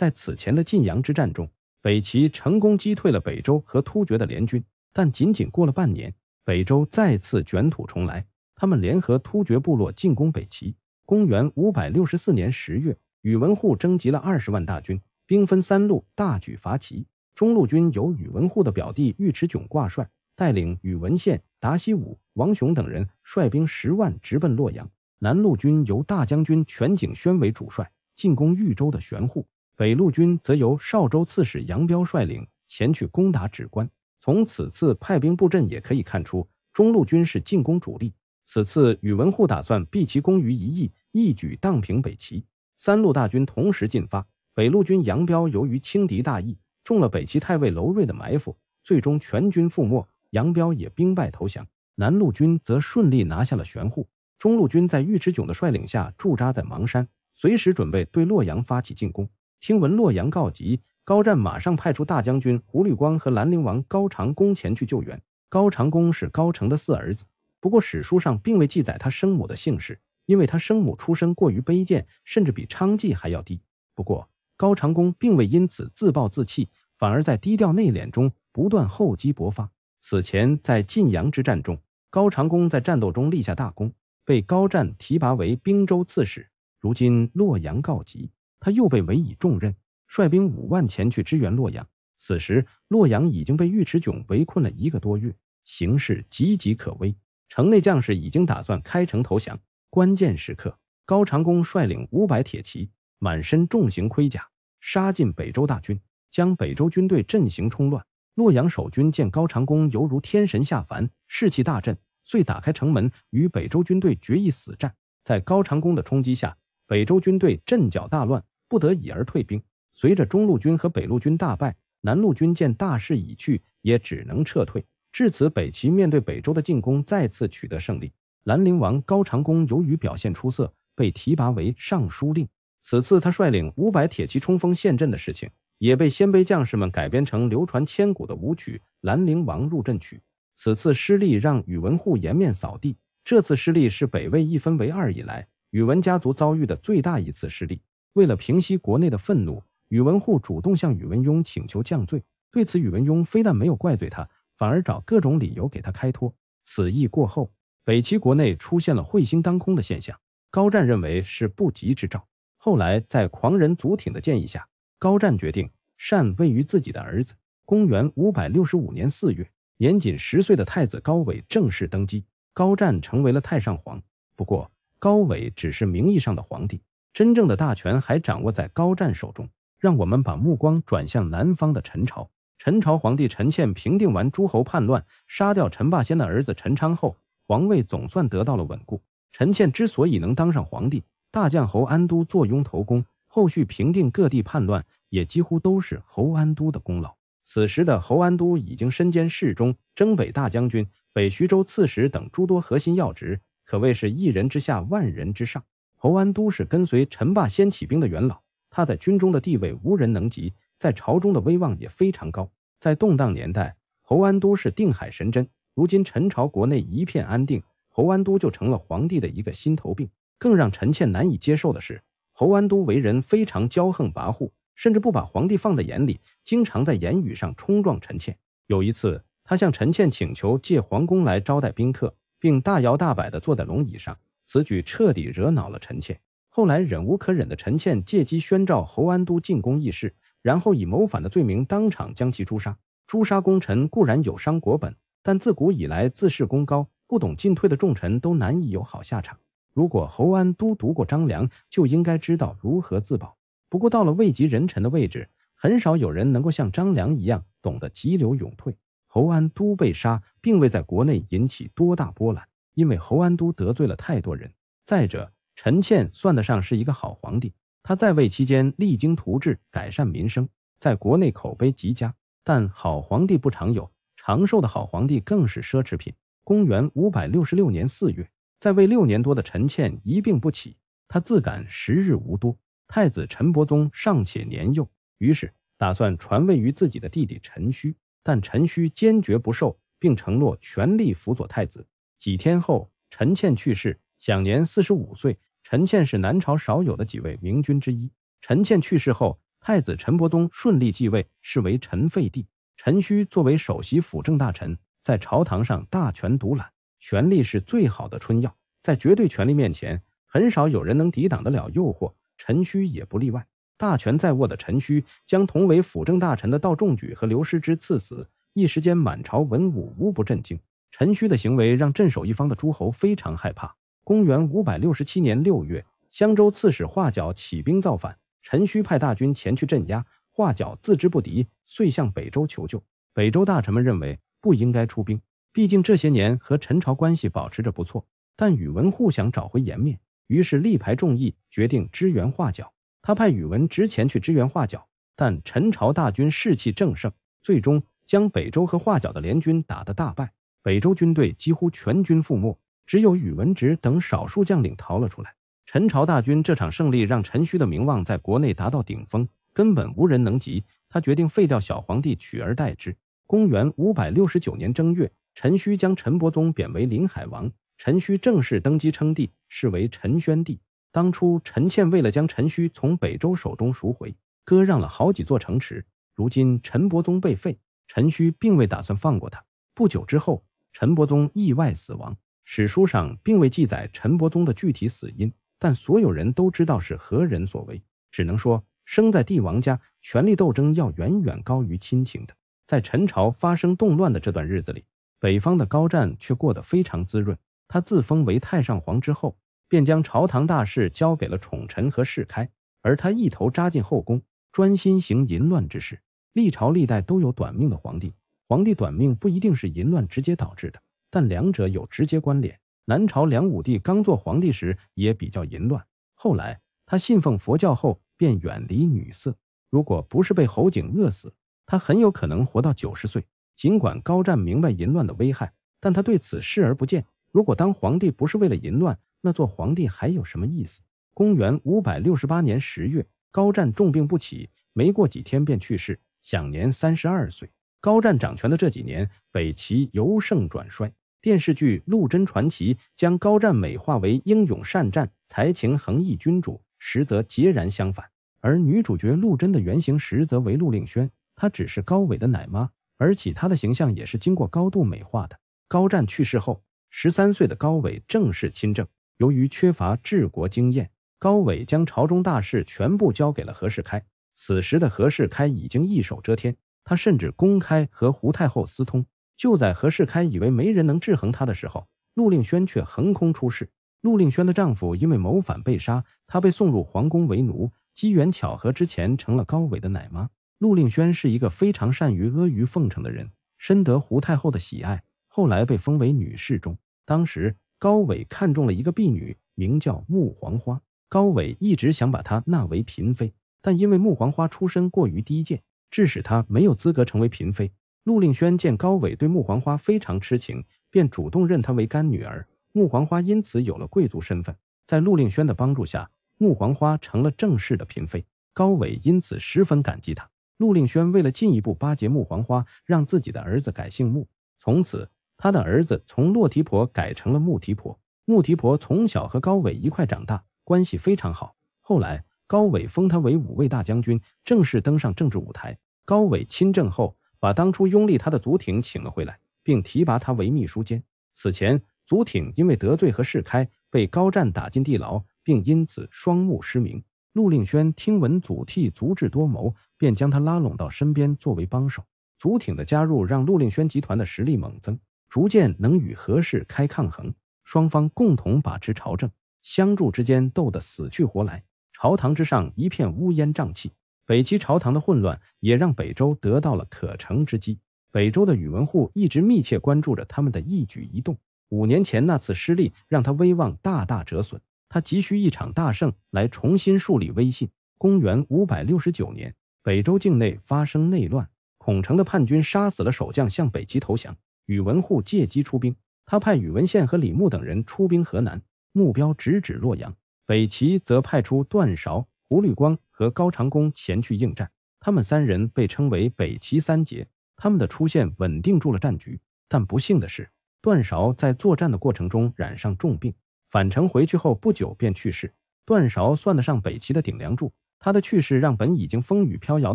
在此前的晋阳之战中，北齐成功击退了北周和突厥的联军，但仅仅过了半年，北周再次卷土重来。他们联合突厥部落进攻北齐。公元五百六十四年十月，宇文护征集了二十万大军，兵分三路，大举伐齐。中路军由宇文护的表弟尉迟迥挂帅，带领宇文宪、达西武、王雄等人，率兵十万直奔洛阳。南路军由大将军权景宣为主帅，进攻豫州的玄户。北路军则由邵州刺史杨彪率领前去攻打纸关。从此次派兵布阵也可以看出，中路军是进攻主力。此次宇文护打算毕其功于一役，一举荡平北齐。三路大军同时进发。北路军杨彪由于轻敌大意，中了北齐太尉娄瑞的埋伏，最终全军覆没，杨彪也兵败投降。南路军则顺利拿下了玄户。中路军在尉迟迥的率领下驻扎在邙山，随时准备对洛阳发起进攻。听闻洛阳告急，高湛马上派出大将军胡律光和兰陵王高长恭前去救援。高长恭是高澄的四儿子，不过史书上并未记载他生母的姓氏，因为他生母出身过于卑贱，甚至比昌妓还要低。不过高长恭并未因此自暴自弃，反而在低调内敛中不断厚积薄发。此前在晋阳之战中，高长恭在战斗中立下大功，被高湛提拔为兵州刺史。如今洛阳告急。他又被委以重任，率兵五万前去支援洛阳。此时，洛阳已经被尉迟迥围困了一个多月，形势岌岌可危。城内将士已经打算开城投降。关键时刻，高长恭率领五百铁骑，满身重型盔甲，杀进北周大军，将北周军队阵型冲乱。洛阳守军见高长恭犹如天神下凡，士气大振，遂打开城门，与北周军队决一死战。在高长恭的冲击下，北周军队阵脚大乱。不得已而退兵。随着中路军和北路军大败，南路军见大势已去，也只能撤退。至此，北齐面对北周的进攻再次取得胜利。兰陵王高长恭由于表现出色，被提拔为尚书令。此次他率领五百铁骑冲锋陷阵的事情，也被鲜卑将士们改编成流传千古的舞曲《兰陵王入阵曲》。此次失利让宇文护颜面扫地。这次失利是北魏一分为二以来宇文家族遭遇的最大一次失利。为了平息国内的愤怒，宇文护主动向宇文邕请求降罪。对此，宇文邕非但没有怪罪他，反而找各种理由给他开脱。此役过后，北齐国内出现了彗星当空的现象，高湛认为是不吉之兆。后来，在狂人祖挺的建议下，高湛决定禅位于自己的儿子。公元五百六十五年四月，年仅十岁的太子高纬正式登基，高湛成为了太上皇。不过，高纬只是名义上的皇帝。真正的大权还掌握在高湛手中。让我们把目光转向南方的陈朝。陈朝皇帝陈倩平定完诸侯叛乱，杀掉陈霸先的儿子陈昌后，皇位总算得到了稳固。陈倩之所以能当上皇帝，大将侯安都坐拥头功，后续平定各地叛乱也几乎都是侯安都的功劳。此时的侯安都已经身兼侍中、征北大将军、北徐州刺史等诸多核心要职，可谓是一人之下，万人之上。侯安都是跟随陈霸先起兵的元老，他在军中的地位无人能及，在朝中的威望也非常高。在动荡年代，侯安都是定海神针。如今陈朝国内一片安定，侯安都就成了皇帝的一个心头病。更让陈倩难以接受的是，侯安都为人非常骄横跋扈，甚至不把皇帝放在眼里，经常在言语上冲撞陈倩。有一次，他向陈倩请求借皇宫来招待宾客，并大摇大摆的坐在龙椅上。此举彻底惹恼了陈倩，后来忍无可忍的陈倩借机宣召侯安都进宫议事，然后以谋反的罪名当场将其诛杀。诛杀功臣固然有伤国本，但自古以来自恃功高、不懂进退的重臣都难以有好下场。如果侯安都读过张良，就应该知道如何自保。不过到了位极人臣的位置，很少有人能够像张良一样懂得急流勇退。侯安都被杀，并未在国内引起多大波澜。因为侯安都得罪了太多人，再者，陈倩算得上是一个好皇帝，他在位期间励精图治，改善民生，在国内口碑极佳。但好皇帝不常有，长寿的好皇帝更是奢侈品。公元五百六十六年四月，在位六年多的陈倩一病不起，他自感时日无多，太子陈伯宗尚且年幼，于是打算传位于自己的弟弟陈顼，但陈顼坚决不受，并承诺全力辅佐太子。几天后，陈倩去世，享年四十五岁。陈倩是南朝少有的几位明君之一。陈倩去世后，太子陈伯宗顺利继位，是为陈废帝。陈顼作为首席辅政大臣，在朝堂上大权独揽，权力是最好的春药，在绝对权力面前，很少有人能抵挡得了诱惑，陈顼也不例外。大权在握的陈顼，将同为辅政大臣的道仲举和刘师之赐死，一时间满朝文武无不震惊。陈顼的行为让镇守一方的诸侯非常害怕。公元五百六十七年六月，襄州刺史华角起兵造反，陈顼派大军前去镇压。华角自知不敌，遂向北周求救。北周大臣们认为不应该出兵，毕竟这些年和陈朝关系保持着不错。但宇文护想找回颜面，于是力排众议，决定支援华角。他派宇文直前去支援华角，但陈朝大军士气正盛，最终将北周和华角的联军打得大败。北周军队几乎全军覆没，只有宇文直等少数将领逃了出来。陈朝大军这场胜利让陈顼的名望在国内达到顶峰，根本无人能及。他决定废掉小皇帝，取而代之。公元五百六十九年正月，陈顼将陈伯宗贬为临海王，陈顼正式登基称帝，是为陈宣帝。当初陈倩为了将陈顼从北周手中赎回，割让了好几座城池。如今陈伯宗被废，陈顼并未打算放过他。不久之后。陈伯宗意外死亡，史书上并未记载陈伯宗的具体死因，但所有人都知道是何人所为。只能说，生在帝王家，权力斗争要远远高于亲情的。在陈朝发生动乱的这段日子里，北方的高湛却过得非常滋润。他自封为太上皇之后，便将朝堂大事交给了宠臣和世开，而他一头扎进后宫，专心行淫乱之事。历朝历代都有短命的皇帝。皇帝短命不一定是淫乱直接导致的，但两者有直接关联。南朝梁武帝刚做皇帝时也比较淫乱，后来他信奉佛教后便远离女色。如果不是被侯景饿死，他很有可能活到九十岁。尽管高湛明白淫乱的危害，但他对此视而不见。如果当皇帝不是为了淫乱，那做皇帝还有什么意思？公元五百六十八年十月，高湛重病不起，没过几天便去世，享年三十二岁。高湛掌权的这几年，北齐由盛转衰。电视剧《陆贞传奇》将高湛美化为英勇善战、才情横溢君主，实则截然相反。而女主角陆贞的原型实则为陆令萱，她只是高伟的奶妈，而且她的形象也是经过高度美化的。高湛去世后，十三岁的高伟正式亲政，由于缺乏治国经验，高伟将朝中大事全部交给了何世开。此时的何世开已经一手遮天。他甚至公开和胡太后私通。就在何世开以为没人能制衡他的时候，陆令萱却横空出世。陆令萱的丈夫因为谋反被杀，她被送入皇宫为奴。机缘巧合之前，成了高伟的奶妈。陆令萱是一个非常善于阿谀奉承的人，深得胡太后的喜爱。后来被封为女侍中。当时高伟看中了一个婢女，名叫穆黄花。高伟一直想把她纳为嫔妃，但因为穆黄花出身过于低贱。致使他没有资格成为嫔妃。陆令轩见高伟对穆黄花非常痴情，便主动认她为干女儿。穆黄花因此有了贵族身份，在陆令轩的帮助下，穆黄花成了正式的嫔妃。高伟因此十分感激他。陆令轩为了进一步巴结穆黄花，让自己的儿子改姓穆，从此他的儿子从洛提婆改成了穆提婆。穆提婆从小和高伟一块长大，关系非常好。后来。高伟封他为五位大将军，正式登上政治舞台。高伟亲政后，把当初拥立他的祖挺请了回来，并提拔他为秘书监。此前，祖挺因为得罪何世开，被高湛打进地牢，并因此双目失明。陆令轩听闻祖逖足智多谋，便将他拉拢到身边作为帮手。祖挺的加入让陆令轩集团的实力猛增，逐渐能与何世开抗衡。双方共同把持朝政，相助之间斗得死去活来。朝堂之上一片乌烟瘴气，北齐朝堂的混乱也让北周得到了可乘之机。北周的宇文护一直密切关注着他们的一举一动。五年前那次失利让他威望大大折损，他急需一场大胜来重新树立威信。公元五百六十九年，北周境内发生内乱，孔城的叛军杀死了守将，向北齐投降。宇文护借机出兵，他派宇文宪和李牧等人出兵河南，目标直指洛阳。北齐则派出段韶、胡律光和高长恭前去应战，他们三人被称为北齐三杰。他们的出现稳定住了战局，但不幸的是，段韶在作战的过程中染上重病，返程回去后不久便去世。段韶算得上北齐的顶梁柱，他的去世让本已经风雨飘摇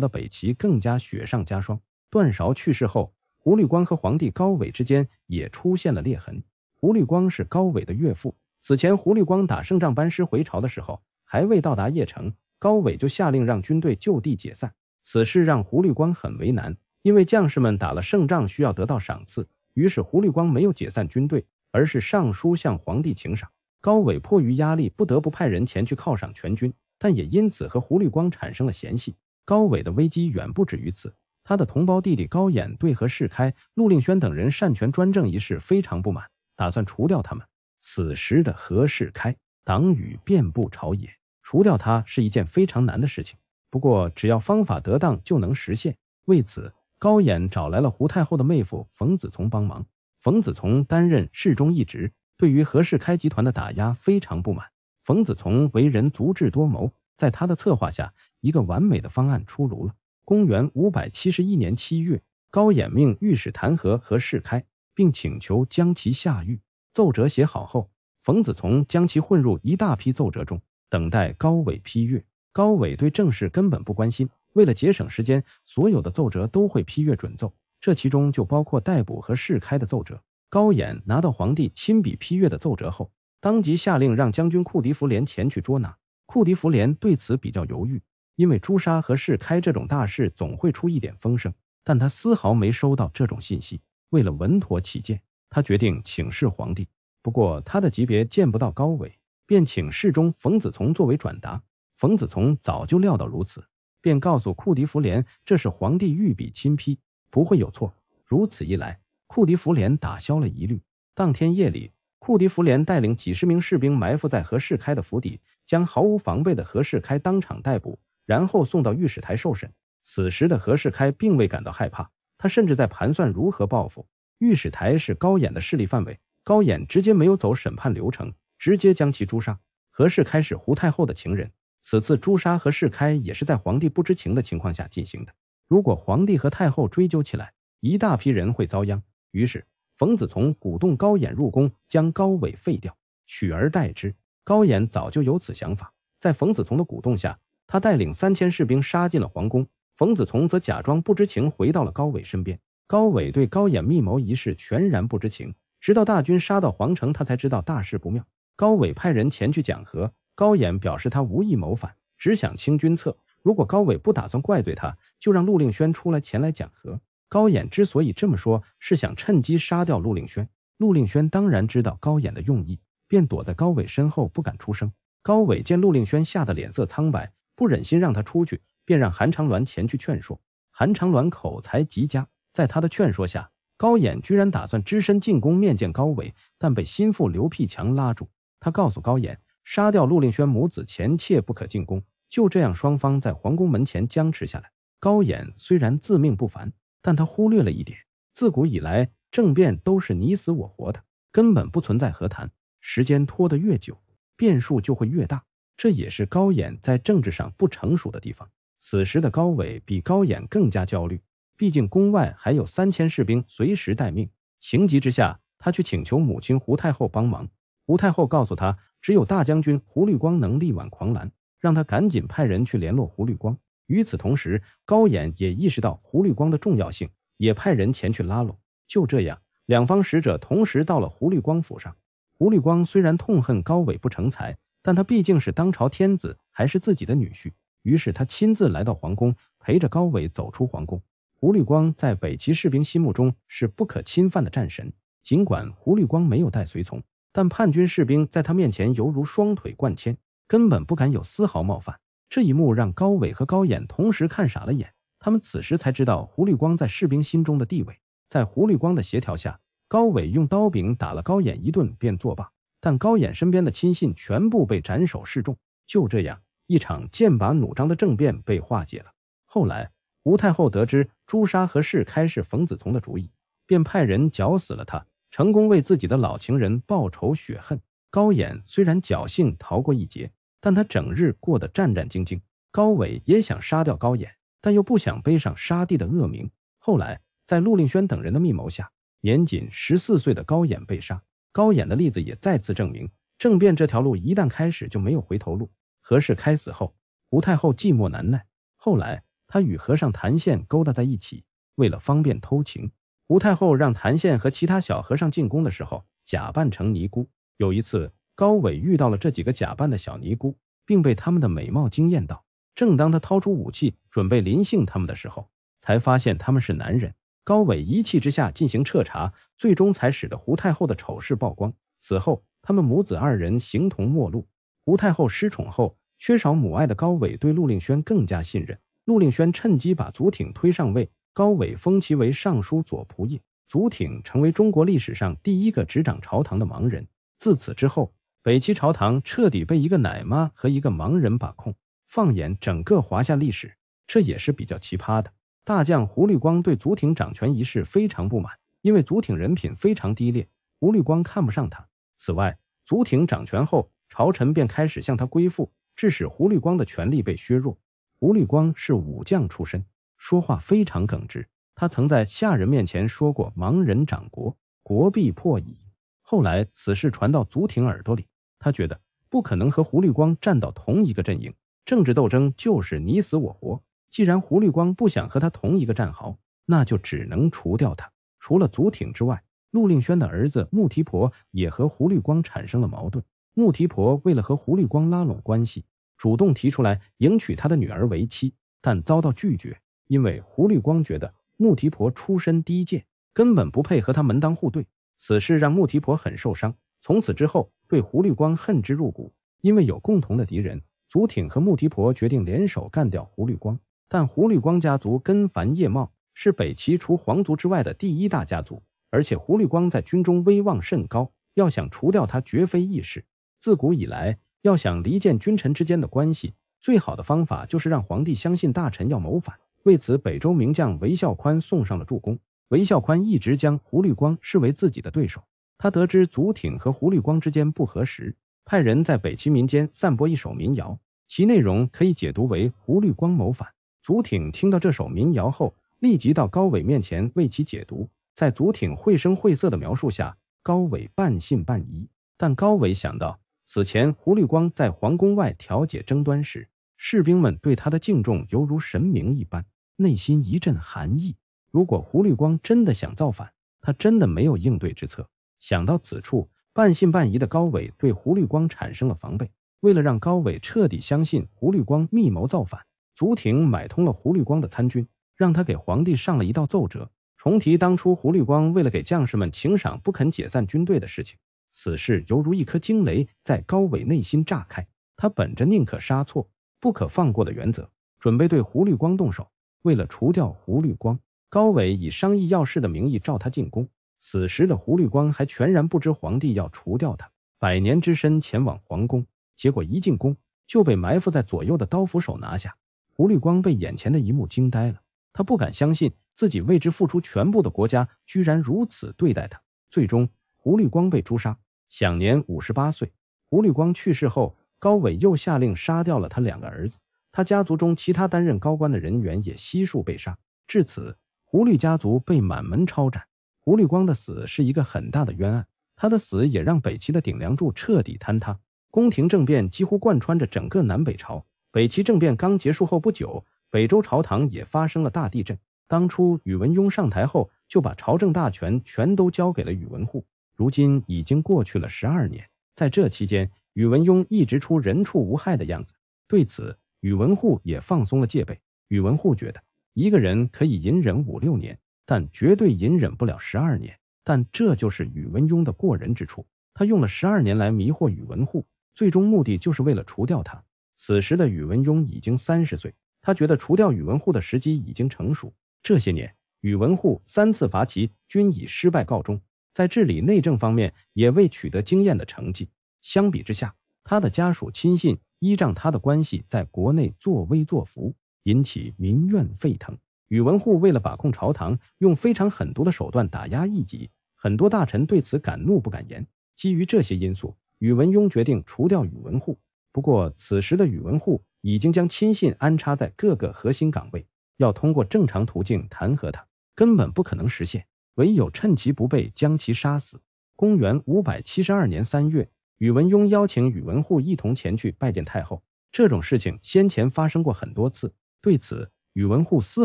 的北齐更加雪上加霜。段韶去世后，胡律光和皇帝高纬之间也出现了裂痕。胡律光是高纬的岳父。此前，胡绿光打胜仗班师回朝的时候，还未到达邺城，高伟就下令让军队就地解散。此事让胡绿光很为难，因为将士们打了胜仗需要得到赏赐，于是胡绿光没有解散军队，而是上书向皇帝请赏。高伟迫于压力，不得不派人前去犒赏全军，但也因此和胡绿光产生了嫌隙。高伟的危机远不止于此，他的同胞弟弟高演对和世开、陆令轩等人擅权专政一事非常不满，打算除掉他们。此时的何世开，党羽遍布朝野，除掉他是一件非常难的事情。不过，只要方法得当，就能实现。为此，高衍找来了胡太后的妹夫冯子从帮忙。冯子从担任侍中一职，对于何世开集团的打压非常不满。冯子从为人足智多谋，在他的策划下，一个完美的方案出炉了。公元五百七十一年七月，高衍命御史弹劾何世开，并请求将其下狱。奏折写好后，冯子琮将其混入一大批奏折中，等待高伟批阅。高伟对政事根本不关心，为了节省时间，所有的奏折都会批阅准奏，这其中就包括逮捕和释开的奏折。高衍拿到皇帝亲笔批阅的奏折后，当即下令让将军库迪福连前去捉拿。库迪福连对此比较犹豫，因为朱砂和释开这种大事总会出一点风声，但他丝毫没收到这种信息。为了稳妥起见。他决定请示皇帝，不过他的级别见不到高伟，便请示中冯子从作为转达。冯子从早就料到如此，便告诉库迪福连，这是皇帝御笔亲批，不会有错。如此一来，库迪福连打消了疑虑。当天夜里，库迪福连带领几十名士兵埋伏在何世开的府邸，将毫无防备的何世开当场逮捕，然后送到御史台受审。此时的何世开并未感到害怕，他甚至在盘算如何报复。御史台是高演的势力范围，高演直接没有走审判流程，直接将其诛杀。何世开是胡太后的情人，此次诛杀何世开也是在皇帝不知情的情况下进行的。如果皇帝和太后追究起来，一大批人会遭殃。于是，冯子同鼓动高演入宫，将高伟废掉，取而代之。高衍早就有此想法，在冯子同的鼓动下，他带领三千士兵杀进了皇宫，冯子同则假装不知情，回到了高伟身边。高伟对高演密谋一事全然不知情，直到大军杀到皇城，他才知道大事不妙。高伟派人前去讲和，高演表示他无意谋反，只想清君侧。如果高伟不打算怪罪他，就让陆令轩出来前来讲和。高演之所以这么说，是想趁机杀掉陆令轩。陆令轩当然知道高演的用意，便躲在高伟身后不敢出声。高伟见陆令轩吓得脸色苍白，不忍心让他出去，便让韩长鸾前去劝说。韩长鸾口才极佳。在他的劝说下，高衍居然打算只身进宫面见高伟，但被心腹刘辟强拉住。他告诉高衍，杀掉陆令轩母子前切不可进宫。就这样，双方在皇宫门前僵持下来。高衍虽然自命不凡，但他忽略了一点：自古以来政变都是你死我活的，根本不存在和谈。时间拖得越久，变数就会越大。这也是高衍在政治上不成熟的地方。此时的高伟比高衍更加焦虑。毕竟宫外还有三千士兵随时待命，情急之下，他去请求母亲胡太后帮忙。胡太后告诉他，只有大将军胡绿光能力挽狂澜，让他赶紧派人去联络胡绿光。与此同时，高演也意识到胡绿光的重要性，也派人前去拉拢。就这样，两方使者同时到了胡绿光府上。胡绿光虽然痛恨高伟不成才，但他毕竟是当朝天子，还是自己的女婿，于是他亲自来到皇宫，陪着高伟走出皇宫。胡绿光在北齐士兵心目中是不可侵犯的战神。尽管胡绿光没有带随从，但叛军士兵在他面前犹如双腿灌铅，根本不敢有丝毫冒犯。这一幕让高伟和高衍同时看傻了眼，他们此时才知道胡绿光在士兵心中的地位。在胡绿光的协调下，高伟用刀柄打了高衍一顿，便作罢。但高衍身边的亲信全部被斩首示众。就这样，一场剑拔弩张的政变被化解了。后来。吴太后得知朱砂和氏开是冯子同的主意，便派人绞死了他，成功为自己的老情人报仇雪恨。高演虽然侥幸逃过一劫，但他整日过得战战兢兢。高伟也想杀掉高演，但又不想背上杀弟的恶名。后来，在陆令轩等人的密谋下，年仅十四岁的高演被杀。高演的例子也再次证明，政变这条路一旦开始，就没有回头路。何氏开死后，吴太后寂寞难耐，后来。他与和尚谭宪勾搭在一起，为了方便偷情，胡太后让谭宪和其他小和尚进宫的时候假扮成尼姑。有一次，高伟遇到了这几个假扮的小尼姑，并被他们的美貌惊艳到。正当他掏出武器准备临幸他们的时候，才发现他们是男人。高伟一气之下进行彻查，最终才使得胡太后的丑事曝光。此后，他们母子二人形同陌路。胡太后失宠后，缺少母爱的高伟对陆令轩更加信任。陆令轩趁机把祖挺推上位，高伟封其为尚书左仆射，祖挺成为中国历史上第一个执掌朝堂的盲人。自此之后，北齐朝堂彻底被一个奶妈和一个盲人把控。放眼整个华夏历史，这也是比较奇葩的。大将胡绿光对祖挺掌权一事非常不满，因为祖挺人品非常低劣，胡绿光看不上他。此外，祖挺掌权后，朝臣便开始向他归附，致使胡绿光的权力被削弱。胡绿光是武将出身，说话非常耿直。他曾在下人面前说过：“盲人掌国，国必破矣。”后来此事传到祖挺耳朵里，他觉得不可能和胡绿光站到同一个阵营。政治斗争就是你死我活，既然胡绿光不想和他同一个战壕，那就只能除掉他。除了祖挺之外，陆令轩的儿子穆提婆也和胡绿光产生了矛盾。穆提婆为了和胡绿光拉拢关系。主动提出来迎娶他的女儿为妻，但遭到拒绝，因为胡绿光觉得穆提婆出身低贱，根本不配和他门当户对。此事让穆提婆很受伤，从此之后对胡绿光恨之入骨。因为有共同的敌人，祖挺和穆提婆决定联手干掉胡绿光。但胡绿光家族根繁叶茂，是北齐除皇族之外的第一大家族，而且胡绿光在军中威望甚高，要想除掉他绝非易事。自古以来。要想离间君臣之间的关系，最好的方法就是让皇帝相信大臣要谋反。为此，北周名将韦孝宽送上了助攻。韦孝宽一直将胡律光视为自己的对手。他得知祖挺和胡律光之间不合时，派人在北齐民间散播一首民谣，其内容可以解读为胡律光谋反。祖挺听到这首民谣后，立即到高伟面前为其解读。在祖挺绘声绘色的描述下，高伟半信半疑。但高伟想到。此前，胡绿光在皇宫外调解争端时，士兵们对他的敬重犹如神明一般。内心一阵寒意，如果胡绿光真的想造反，他真的没有应对之策。想到此处，半信半疑的高伟对胡绿光产生了防备。为了让高伟彻底相信胡绿光密谋造反，足廷买通了胡绿光的参军，让他给皇帝上了一道奏折，重提当初胡绿光为了给将士们请赏不肯解散军队的事情。此事犹如一颗惊雷在高伟内心炸开，他本着宁可杀错，不可放过的原则，准备对胡绿光动手。为了除掉胡绿光，高伟以商议要事的名义召他进宫。此时的胡绿光还全然不知皇帝要除掉他，百年之身前往皇宫，结果一进宫就被埋伏在左右的刀斧手拿下。胡绿光被眼前的一幕惊呆了，他不敢相信自己为之付出全部的国家居然如此对待他。最终，胡绿光被诛杀。享年五十八岁。胡律光去世后，高伟又下令杀掉了他两个儿子，他家族中其他担任高官的人员也悉数被杀。至此，胡律家族被满门抄斩。胡律光的死是一个很大的冤案，他的死也让北齐的顶梁柱彻底坍塌。宫廷政变几乎贯穿着整个南北朝。北齐政变刚结束后不久，北周朝堂也发生了大地震。当初宇文邕上台后，就把朝政大权全都交给了宇文护。如今已经过去了十二年，在这期间，宇文邕一直出人畜无害的样子。对此，宇文护也放松了戒备。宇文护觉得，一个人可以隐忍五六年，但绝对隐忍不了十二年。但这就是宇文邕的过人之处，他用了十二年来迷惑宇文护，最终目的就是为了除掉他。此时的宇文邕已经三十岁，他觉得除掉宇文护的时机已经成熟。这些年，宇文护三次伐齐，均以失败告终。在治理内政方面也未取得惊艳的成绩。相比之下，他的家属亲信依仗他的关系在国内作威作福，引起民怨沸腾。宇文护为了把控朝堂，用非常狠毒的手段打压异己，很多大臣对此敢怒不敢言。基于这些因素，宇文邕决定除掉宇文护。不过，此时的宇文护已经将亲信安插在各个核心岗位，要通过正常途径弹劾他，根本不可能实现。唯有趁其不备，将其杀死。公元五百七十二年三月，宇文邕邀请宇文护一同前去拜见太后。这种事情先前发生过很多次，对此宇文护丝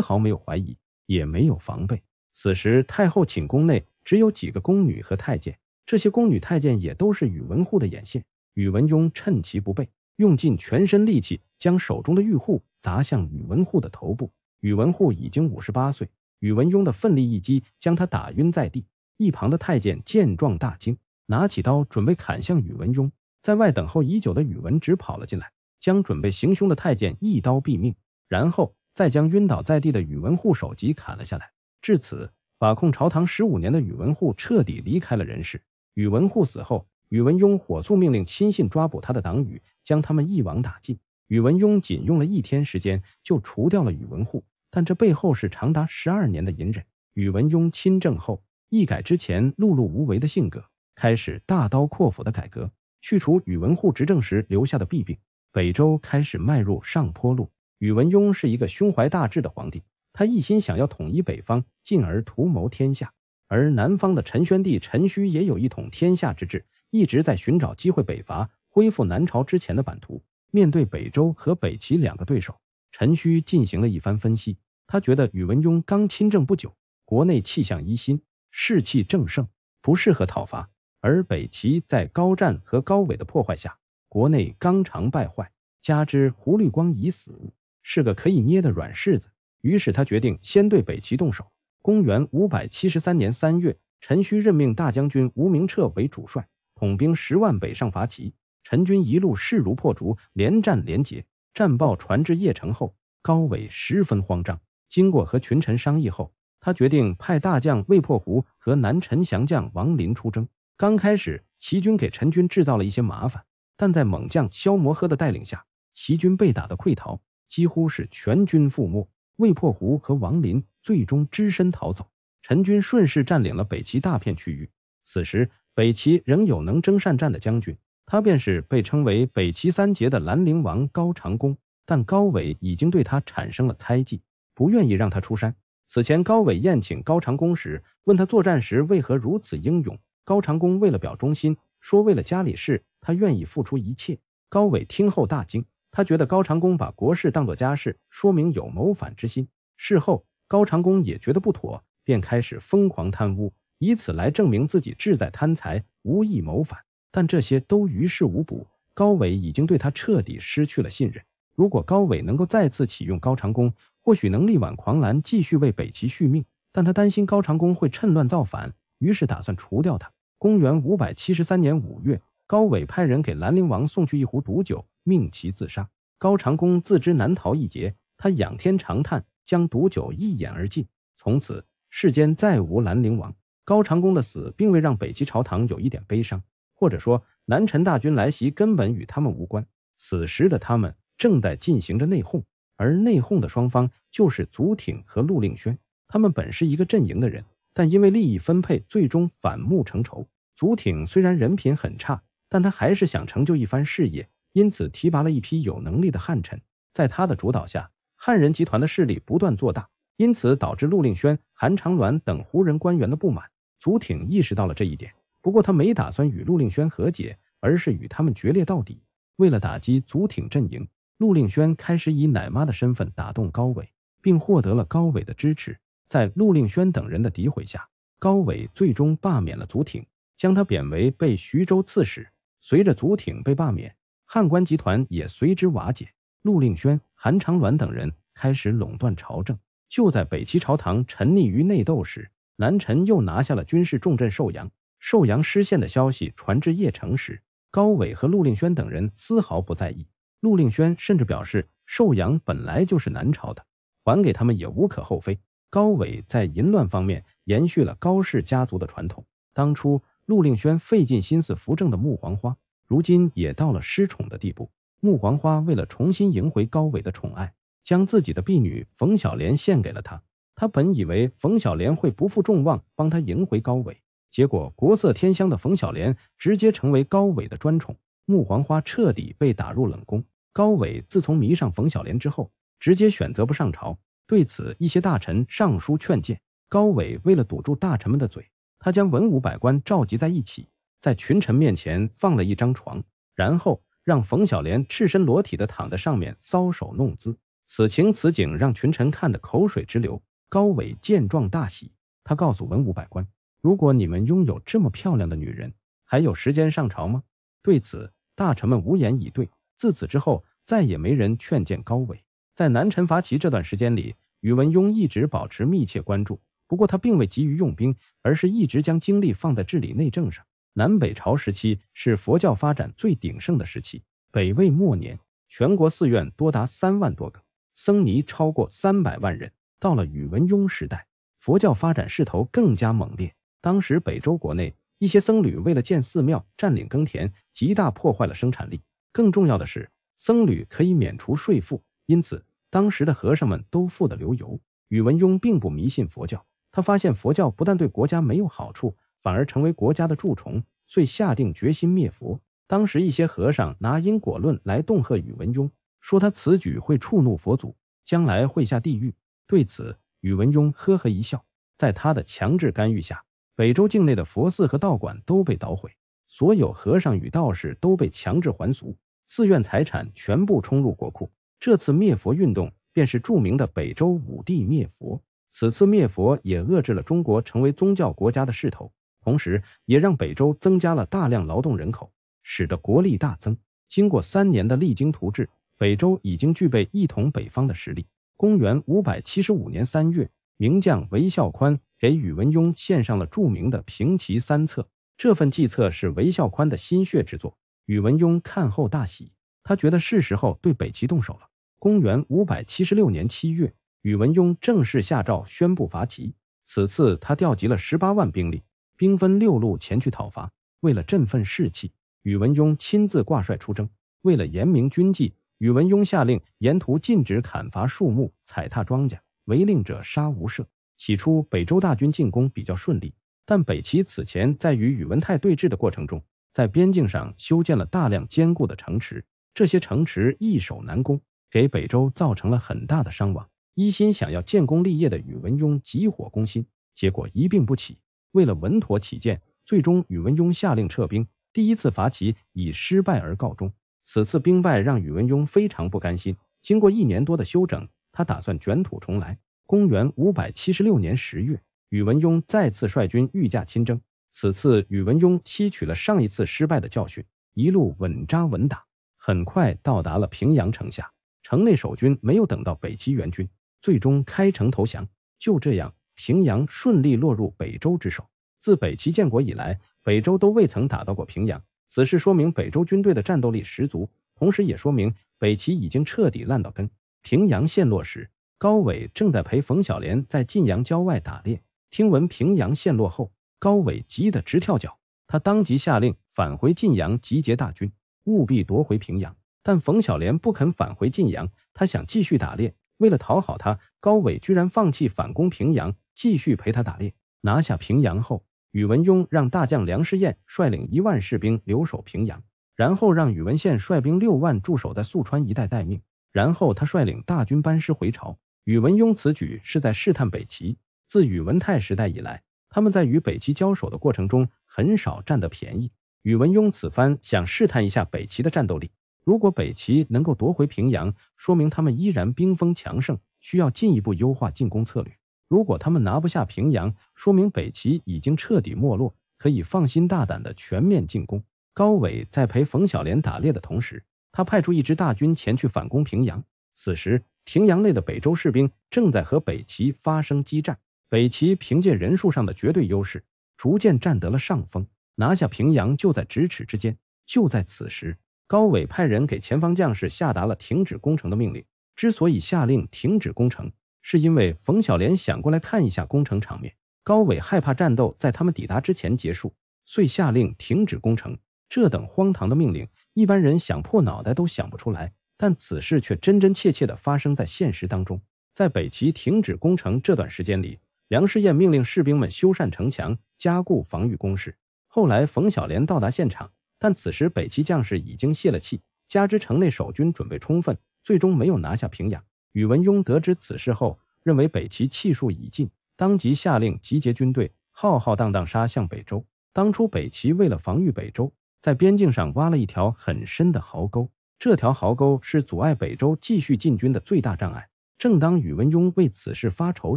毫没有怀疑，也没有防备。此时太后寝宫内只有几个宫女和太监，这些宫女太监也都是宇文护的眼线。宇文邕趁其不备，用尽全身力气将手中的玉笏砸向宇文护的头部。宇文护已经五十八岁。宇文邕的奋力一击将他打晕在地，一旁的太监见状大惊，拿起刀准备砍向宇文邕。在外等候已久的宇文直跑了进来，将准备行凶的太监一刀毙命，然后再将晕倒在地的宇文护首级砍了下来。至此，把控朝堂十五年的宇文护彻底离开了人世。宇文护死后，宇文邕火速命令亲信抓捕他的党羽，将他们一网打尽。宇文邕仅用了一天时间就除掉了宇文护。但这背后是长达十二年的隐忍。宇文邕亲政后，一改之前碌碌无为的性格，开始大刀阔斧的改革，去除宇文护执政时留下的弊病，北周开始迈入上坡路。宇文邕是一个胸怀大志的皇帝，他一心想要统一北方，进而图谋天下。而南方的陈宣帝陈顼也有一统天下之志，一直在寻找机会北伐，恢复南朝之前的版图。面对北周和北齐两个对手。陈顼进行了一番分析，他觉得宇文邕刚亲政不久，国内气象一新，士气正盛，不适合讨伐；而北齐在高湛和高纬的破坏下，国内纲常败坏，加之胡律光已死，是个可以捏的软柿子。于是他决定先对北齐动手。公元五百七十三年三月，陈顼任命大将军吴明彻为主帅，统兵十万北上伐齐。陈军一路势如破竹，连战连捷。战报传至邺城后，高伟十分慌张。经过和群臣商议后，他决定派大将魏破胡和南陈降将王林出征。刚开始，齐军给陈军制造了一些麻烦，但在猛将萧摩诃的带领下，齐军被打得溃逃，几乎是全军覆没。魏破胡和王林最终只身逃走，陈军顺势占领了北齐大片区域。此时，北齐仍有能征善战的将军。他便是被称为北齐三杰的兰陵王高长恭，但高伟已经对他产生了猜忌，不愿意让他出山。此前高伟宴请高长恭时，问他作战时为何如此英勇，高长恭为了表忠心，说为了家里事，他愿意付出一切。高伟听后大惊，他觉得高长恭把国事当做家事，说明有谋反之心。事后，高长恭也觉得不妥，便开始疯狂贪污，以此来证明自己志在贪财，无意谋反。但这些都于事无补，高伟已经对他彻底失去了信任。如果高伟能够再次启用高长恭，或许能力挽狂澜，继续为北齐续命。但他担心高长恭会趁乱造反，于是打算除掉他。公元五百七十三年五月，高伟派人给兰陵王送去一壶毒酒，命其自杀。高长恭自知难逃一劫，他仰天长叹，将毒酒一饮而尽。从此，世间再无兰陵王。高长恭的死并未让北齐朝堂有一点悲伤。或者说，南陈大军来袭根本与他们无关。此时的他们正在进行着内讧，而内讧的双方就是祖挺和陆令轩。他们本是一个阵营的人，但因为利益分配，最终反目成仇。祖挺虽然人品很差，但他还是想成就一番事业，因此提拔了一批有能力的汉臣。在他的主导下，汉人集团的势力不断做大，因此导致陆令轩、韩长鸾等胡人官员的不满。祖挺意识到了这一点。不过他没打算与陆令轩和解，而是与他们决裂到底。为了打击族挺阵营，陆令轩开始以奶妈的身份打动高伟，并获得了高伟的支持。在陆令轩等人的诋毁下，高伟最终罢免了族挺，将他贬为被徐州刺史。随着族挺被罢免，汉官集团也随之瓦解。陆令轩、韩长鸾等人开始垄断朝政。就在北齐朝堂沉溺于内斗时，南陈又拿下了军事重镇寿阳。寿阳失陷的消息传至邺城时，高伟和陆令轩等人丝毫不在意。陆令轩甚至表示，寿阳本来就是南朝的，还给他们也无可厚非。高伟在淫乱方面延续了高氏家族的传统。当初陆令轩费尽心思扶正的穆黄花，如今也到了失宠的地步。穆黄花为了重新赢回高伟的宠爱，将自己的婢女冯小莲献给了他。他本以为冯小莲会不负众望，帮他赢回高伟。结果，国色天香的冯小莲直接成为高伟的专宠，木黄花彻底被打入冷宫。高伟自从迷上冯小莲之后，直接选择不上朝。对此，一些大臣上书劝谏。高伟为了堵住大臣们的嘴，他将文武百官召集在一起，在群臣面前放了一张床，然后让冯小莲赤身裸体的躺在上面搔首弄姿。此情此景让群臣看得口水直流。高伟见状大喜，他告诉文武百官。如果你们拥有这么漂亮的女人，还有时间上朝吗？对此，大臣们无言以对。自此之后，再也没人劝谏高纬。在南陈伐齐这段时间里，宇文邕一直保持密切关注。不过，他并未急于用兵，而是一直将精力放在治理内政上。南北朝时期是佛教发展最鼎盛的时期。北魏末年，全国寺院多达三万多个，僧尼超过三百万人。到了宇文邕时代，佛教发展势头更加猛烈。当时北周国内一些僧侣为了建寺庙占领耕田，极大破坏了生产力。更重要的是，僧侣可以免除税赋，因此当时的和尚们都富得流油。宇文邕并不迷信佛教，他发现佛教不但对国家没有好处，反而成为国家的蛀虫，遂下定决心灭佛。当时一些和尚拿因果论来恫吓宇文邕，说他此举会触怒佛祖，将来会下地狱。对此，宇文邕呵呵一笑，在他的强制干预下。北周境内的佛寺和道馆都被捣毁，所有和尚与道士都被强制还俗，寺院财产全部充入国库。这次灭佛运动便是著名的北周武帝灭佛。此次灭佛也遏制了中国成为宗教国家的势头，同时也让北周增加了大量劳动人口，使得国力大增。经过三年的励精图治，北周已经具备一统北方的实力。公元五百七十五年三月，名将韦孝宽。给宇文邕献上了著名的《平齐三策》，这份计策是韦孝宽的心血之作。宇文邕看后大喜，他觉得是时候对北齐动手了。公元五百七十六年七月，宇文邕正式下诏宣布伐齐。此次他调集了十八万兵力，兵分六路前去讨伐。为了振奋士气，宇文邕亲自挂帅出征。为了严明军纪，宇文邕下令沿途禁止砍伐树木、踩踏庄稼，违令者杀无赦。起初，北周大军进攻比较顺利，但北齐此前在与宇文泰对峙的过程中，在边境上修建了大量坚固的城池，这些城池易守难攻，给北周造成了很大的伤亡。一心想要建功立业的宇文邕急火攻心，结果一病不起。为了稳妥起见，最终宇文邕下令撤兵。第一次伐齐以失败而告终，此次兵败让宇文邕非常不甘心。经过一年多的休整，他打算卷土重来。公元五百七十六年十月，宇文邕再次率军御驾亲征。此次宇文邕吸取了上一次失败的教训，一路稳扎稳打，很快到达了平阳城下。城内守军没有等到北齐援军，最终开城投降。就这样，平阳顺利落入北周之手。自北齐建国以来，北周都未曾打到过平阳。此事说明北周军队的战斗力十足，同时也说明北齐已经彻底烂到根。平阳陷落时。高伟正在陪冯小莲在晋阳郊外打猎，听闻平阳陷落后，高伟急得直跳脚。他当即下令返回晋阳集结大军，务必夺回平阳。但冯小莲不肯返回晋阳，他想继续打猎。为了讨好他，高伟居然放弃反攻平阳，继续陪他打猎。拿下平阳后，宇文邕让大将梁师彦率领一万士兵留守平阳，然后让宇文宪率兵六万驻守在宿川一带待命。然后他率领大军班师回朝。宇文邕此举是在试探北齐。自宇文泰时代以来，他们在与北齐交手的过程中很少占得便宜。宇文邕此番想试探一下北齐的战斗力。如果北齐能够夺回平阳，说明他们依然兵锋强盛，需要进一步优化进攻策略；如果他们拿不下平阳，说明北齐已经彻底没落，可以放心大胆的全面进攻。高伟在陪冯小莲打猎的同时，他派出一支大军前去反攻平阳。此时。平阳内的北周士兵正在和北齐发生激战，北齐凭借人数上的绝对优势，逐渐占得了上风，拿下平阳就在咫尺之间。就在此时，高伟派人给前方将士下达了停止攻城的命令。之所以下令停止攻城，是因为冯小莲想过来看一下攻城场面，高伟害怕战斗在他们抵达之前结束，遂下令停止攻城。这等荒唐的命令，一般人想破脑袋都想不出来。但此事却真真切切的发生在现实当中。在北齐停止攻城这段时间里，梁士燕命令士兵们修缮城墙，加固防御工事。后来冯小莲到达现场，但此时北齐将士已经泄了气，加之城内守军准备充分，最终没有拿下平阳。宇文邕得知此事后，认为北齐气数已尽，当即下令集结军队，浩浩荡荡杀向北周。当初北齐为了防御北周，在边境上挖了一条很深的壕沟。这条壕沟是阻碍北周继续进军的最大障碍。正当宇文邕为此事发愁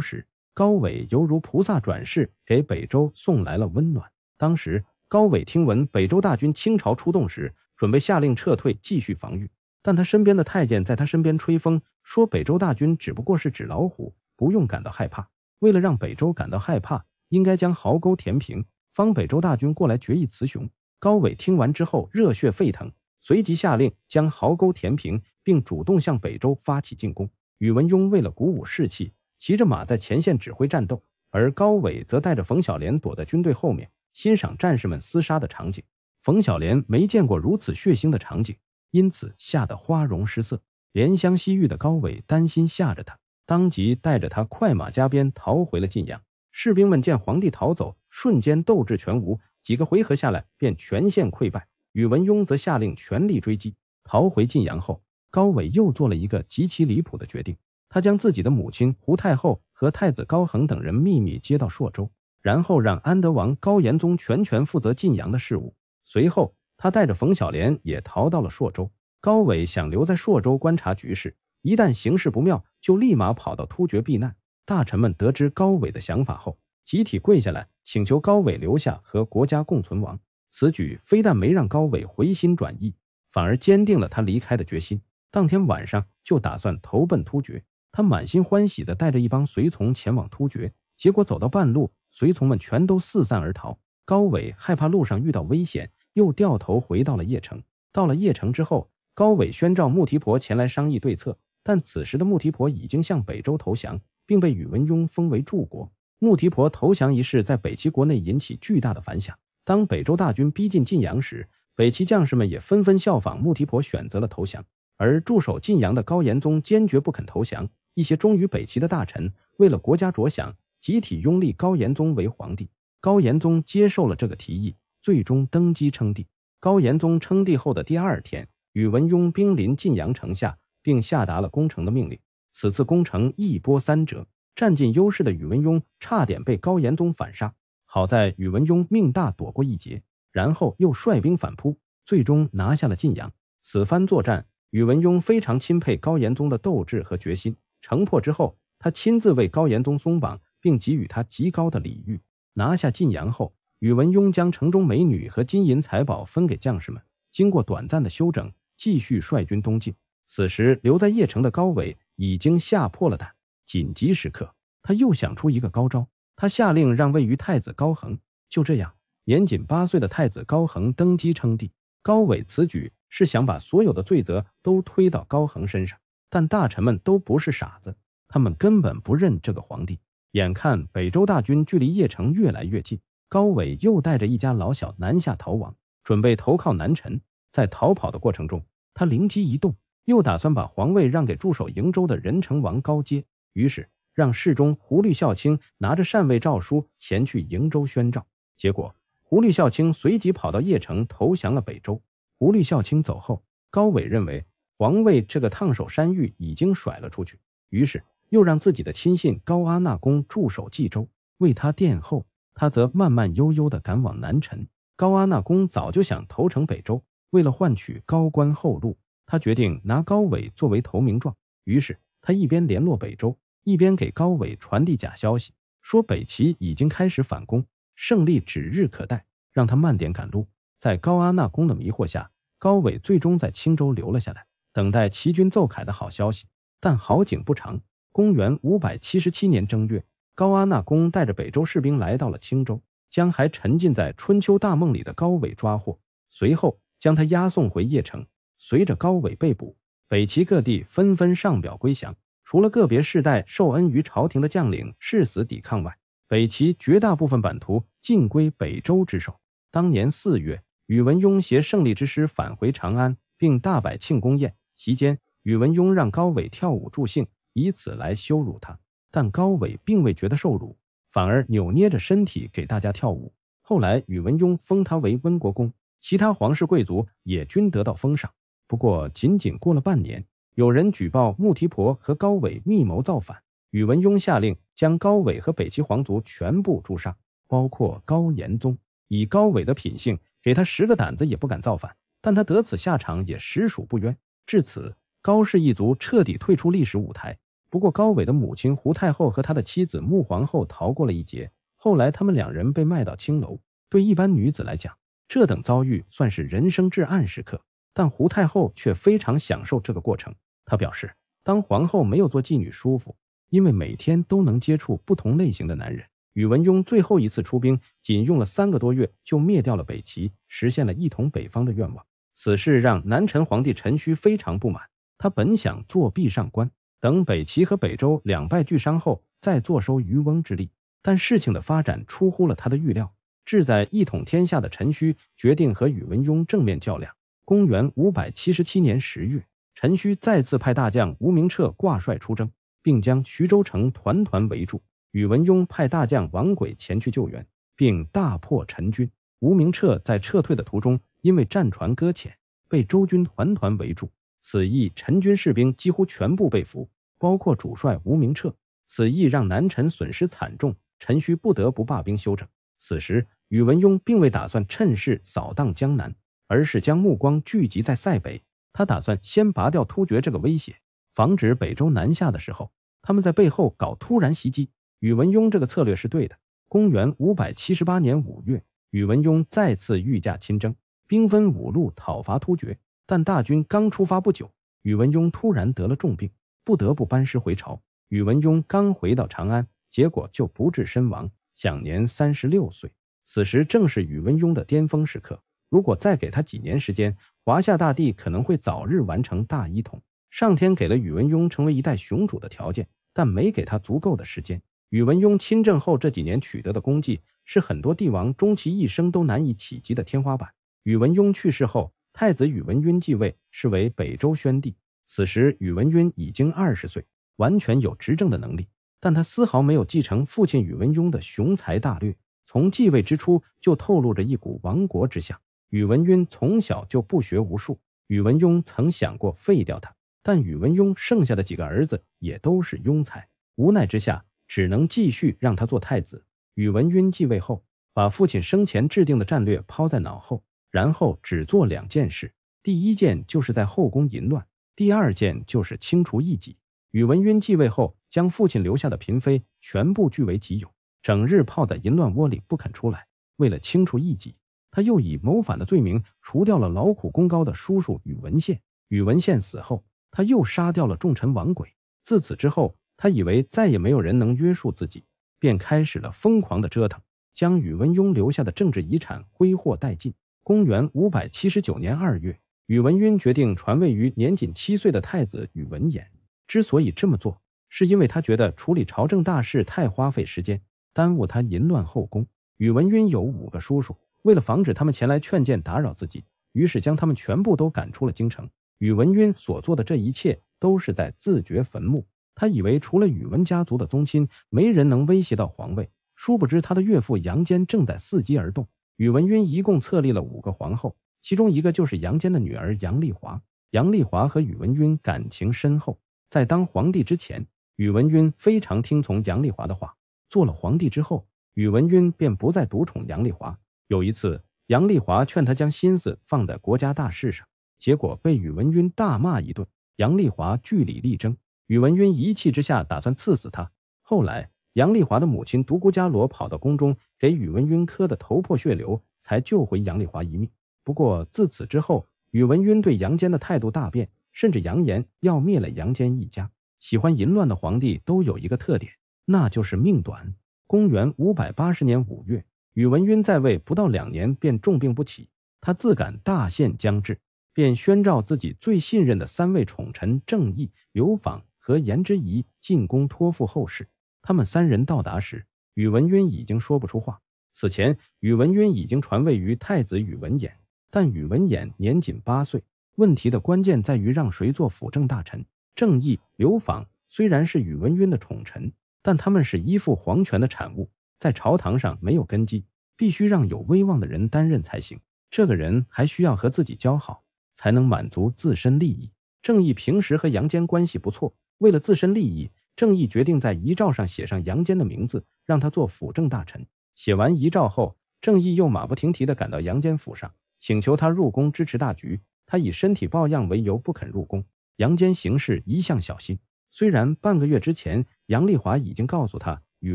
时，高伟犹如菩萨转世，给北周送来了温暖。当时，高伟听闻北周大军倾巢出动时，准备下令撤退，继续防御。但他身边的太监在他身边吹风，说北周大军只不过是纸老虎，不用感到害怕。为了让北周感到害怕，应该将壕沟填平，方北周大军过来决一雌雄。高伟听完之后，热血沸腾。随即下令将壕沟填平，并主动向北周发起进攻。宇文邕为了鼓舞士气，骑着马在前线指挥战斗，而高伟则带着冯小莲躲在军队后面，欣赏战士们厮杀的场景。冯小莲没见过如此血腥的场景，因此吓得花容失色。怜香惜玉的高伟担心吓着他，当即带着他快马加鞭逃回了晋阳。士兵们见皇帝逃走，瞬间斗志全无，几个回合下来便全线溃败。宇文邕则下令全力追击。逃回晋阳后，高伟又做了一个极其离谱的决定，他将自己的母亲胡太后和太子高恒等人秘密接到朔州，然后让安德王高延宗全权负责晋阳的事务。随后，他带着冯小莲也逃到了朔州。高伟想留在朔州观察局势，一旦形势不妙，就立马跑到突厥避难。大臣们得知高伟的想法后，集体跪下来请求高伟留下和国家共存亡。此举非但没让高伟回心转意，反而坚定了他离开的决心。当天晚上就打算投奔突厥，他满心欢喜的带着一帮随从前往突厥，结果走到半路，随从们全都四散而逃。高伟害怕路上遇到危险，又掉头回到了邺城。到了邺城之后，高伟宣召穆提婆前来商议对策，但此时的穆提婆已经向北周投降，并被宇文邕封为柱国。穆提婆投降一事在北齐国内引起巨大的反响。当北周大军逼近晋阳时，北齐将士们也纷纷效仿穆提婆，选择了投降。而驻守晋阳的高延宗坚决不肯投降。一些忠于北齐的大臣为了国家着想，集体拥立高延宗为皇帝。高延宗接受了这个提议，最终登基称帝。高延宗称帝后的第二天，宇文邕兵临晋阳城下，并下达了攻城的命令。此次攻城一波三折，占尽优势的宇文邕差点被高延宗反杀。好在宇文邕命大，躲过一劫，然后又率兵反扑，最终拿下了晋阳。此番作战，宇文邕非常钦佩高延宗的斗志和决心。城破之后，他亲自为高延宗松绑，并给予他极高的礼遇。拿下晋阳后，宇文邕将城中美女和金银财宝分给将士们。经过短暂的休整，继续率军东进。此时留在邺城的高伟已经吓破了胆。紧急时刻，他又想出一个高招。他下令让位于太子高恒，就这样，年仅八岁的太子高恒登基称帝。高伟此举是想把所有的罪责都推到高恒身上，但大臣们都不是傻子，他们根本不认这个皇帝。眼看北周大军距离邺城越来越近，高伟又带着一家老小南下逃亡，准备投靠南陈。在逃跑的过程中，他灵机一动，又打算把皇位让给驻守瀛州的仁成王高阶。于是。让侍中胡律孝卿拿着禅位诏书前去瀛州宣诏，结果胡律孝卿随即跑到邺城投降了北周。胡律孝卿走后，高伟认为皇位这个烫手山芋已经甩了出去，于是又让自己的亲信高阿那公驻守冀州，为他殿后，他则慢慢悠悠的赶往南陈。高阿那公早就想投诚北周，为了换取高官厚禄，他决定拿高伟作为投名状，于是他一边联络北周。一边给高伟传递假消息，说北齐已经开始反攻，胜利指日可待，让他慢点赶路。在高阿纳公的迷惑下，高伟最终在青州留了下来，等待齐军奏凯的好消息。但好景不长，公元五百七十七年正月，高阿纳公带着北周士兵来到了青州，将还沉浸在春秋大梦里的高伟抓获，随后将他押送回邺城。随着高伟被捕，北齐各地纷纷上表归降。除了个别世代受恩于朝廷的将领誓死抵抗外，北齐绝大部分版图尽归北周之手。当年四月，宇文邕携胜利之师返回长安，并大摆庆功宴。席间，宇文邕让高伟跳舞助兴，以此来羞辱他。但高伟并未觉得受辱，反而扭捏着身体给大家跳舞。后来，宇文邕封他为温国公，其他皇室贵族也均得到封赏。不过，仅仅过了半年。有人举报穆提婆和高伟密谋造反，宇文邕下令将高伟和北齐皇族全部诛杀，包括高延宗。以高伟的品性，给他十个胆子也不敢造反，但他得此下场也实属不冤。至此，高氏一族彻底退出历史舞台。不过，高伟的母亲胡太后和他的妻子穆皇后逃过了一劫。后来，他们两人被卖到青楼。对一般女子来讲，这等遭遇算是人生至暗时刻，但胡太后却非常享受这个过程。他表示，当皇后没有做妓女舒服，因为每天都能接触不同类型的男人。宇文邕最后一次出兵，仅用了三个多月就灭掉了北齐，实现了一统北方的愿望。此事让南陈皇帝陈顼非常不满，他本想作壁上观，等北齐和北周两败俱伤后再坐收渔翁之利。但事情的发展出乎了他的预料，志在一统天下的陈顼决定和宇文邕正面较量。公元五百七十七年十月。陈顼再次派大将吴明彻挂帅出征，并将徐州城团团围住。宇文邕派大将王轨前去救援，并大破陈军。吴明彻在撤退的途中，因为战船搁浅，被周军团团围住。此役陈军士兵几乎全部被俘，包括主帅吴明彻。此役让南陈损失惨重，陈顼不得不罢兵休整。此时，宇文邕并未打算趁势扫荡江南，而是将目光聚集在塞北。他打算先拔掉突厥这个威胁，防止北周南下的时候，他们在背后搞突然袭击。宇文邕这个策略是对的。公元五百七十八年五月，宇文邕再次御驾亲征，兵分五路讨伐突厥。但大军刚出发不久，宇文邕突然得了重病，不得不班师回朝。宇文邕刚回到长安，结果就不治身亡，享年三十六岁。此时正是宇文邕的巅峰时刻，如果再给他几年时间。华夏大地可能会早日完成大一统。上天给了宇文邕成为一代雄主的条件，但没给他足够的时间。宇文邕亲政后这几年取得的功绩，是很多帝王终其一生都难以企及的天花板。宇文邕去世后，太子宇文赟继位，是为北周宣帝。此时宇文赟已经二十岁，完全有执政的能力，但他丝毫没有继承父亲宇文邕的雄才大略，从继位之初就透露着一股亡国之相。宇文邕从小就不学无术，宇文邕曾想过废掉他，但宇文邕剩下的几个儿子也都是庸才，无奈之下只能继续让他做太子。宇文邕继位后，把父亲生前制定的战略抛在脑后，然后只做两件事：第一件就是在后宫淫乱，第二件就是清除异己。宇文邕继位后，将父亲留下的嫔妃全部据为己有，整日泡在淫乱窝里不肯出来。为了清除异己。他又以谋反的罪名除掉了劳苦功高的叔叔宇文宪。宇文宪死后，他又杀掉了重臣王轨。自此之后，他以为再也没有人能约束自己，便开始了疯狂的折腾，将宇文邕留下的政治遗产挥霍殆尽。公元五百七十九年二月，宇文邕决定传位于年仅七岁的太子宇文衍。之所以这么做，是因为他觉得处理朝政大事太花费时间，耽误他淫乱后宫。宇文邕有五个叔叔。为了防止他们前来劝谏打扰自己，于是将他们全部都赶出了京城。宇文赟所做的这一切都是在自掘坟墓。他以为除了宇文家族的宗亲，没人能威胁到皇位，殊不知他的岳父杨坚正在伺机而动。宇文赟一共册立了五个皇后，其中一个就是杨坚的女儿杨丽华。杨丽华和宇文赟感情深厚，在当皇帝之前，宇文赟非常听从杨丽华的话；做了皇帝之后，宇文赟便不再独宠杨丽华。有一次，杨丽华劝他将心思放在国家大事上，结果被宇文赟大骂一顿。杨丽华据理力争，宇文赟一气之下打算刺死他。后来，杨丽华的母亲独孤伽罗跑到宫中，给宇文赟磕的头破血流，才救回杨丽华一命。不过自此之后，宇文赟对杨坚的态度大变，甚至扬言要灭了杨坚一家。喜欢淫乱的皇帝都有一个特点，那就是命短。公元五百八十年五月。宇文赟在位不到两年，便重病不起。他自感大限将至，便宣召自己最信任的三位宠臣郑译、刘访和颜之仪进宫托付后事。他们三人到达时，宇文赟已经说不出话。此前，宇文赟已经传位于太子宇文衍，但宇文衍年仅八岁。问题的关键在于让谁做辅政大臣。郑译、刘访虽然是宇文赟的宠臣，但他们是依附皇权的产物。在朝堂上没有根基，必须让有威望的人担任才行。这个人还需要和自己交好，才能满足自身利益。正义平时和杨坚关系不错，为了自身利益，正义决定在遗诏上写上杨坚的名字，让他做辅政大臣。写完遗诏后，正义又马不停蹄地赶到杨坚府上，请求他入宫支持大局。他以身体抱恙为由不肯入宫。杨坚行事一向小心，虽然半个月之前杨丽华已经告诉他。宇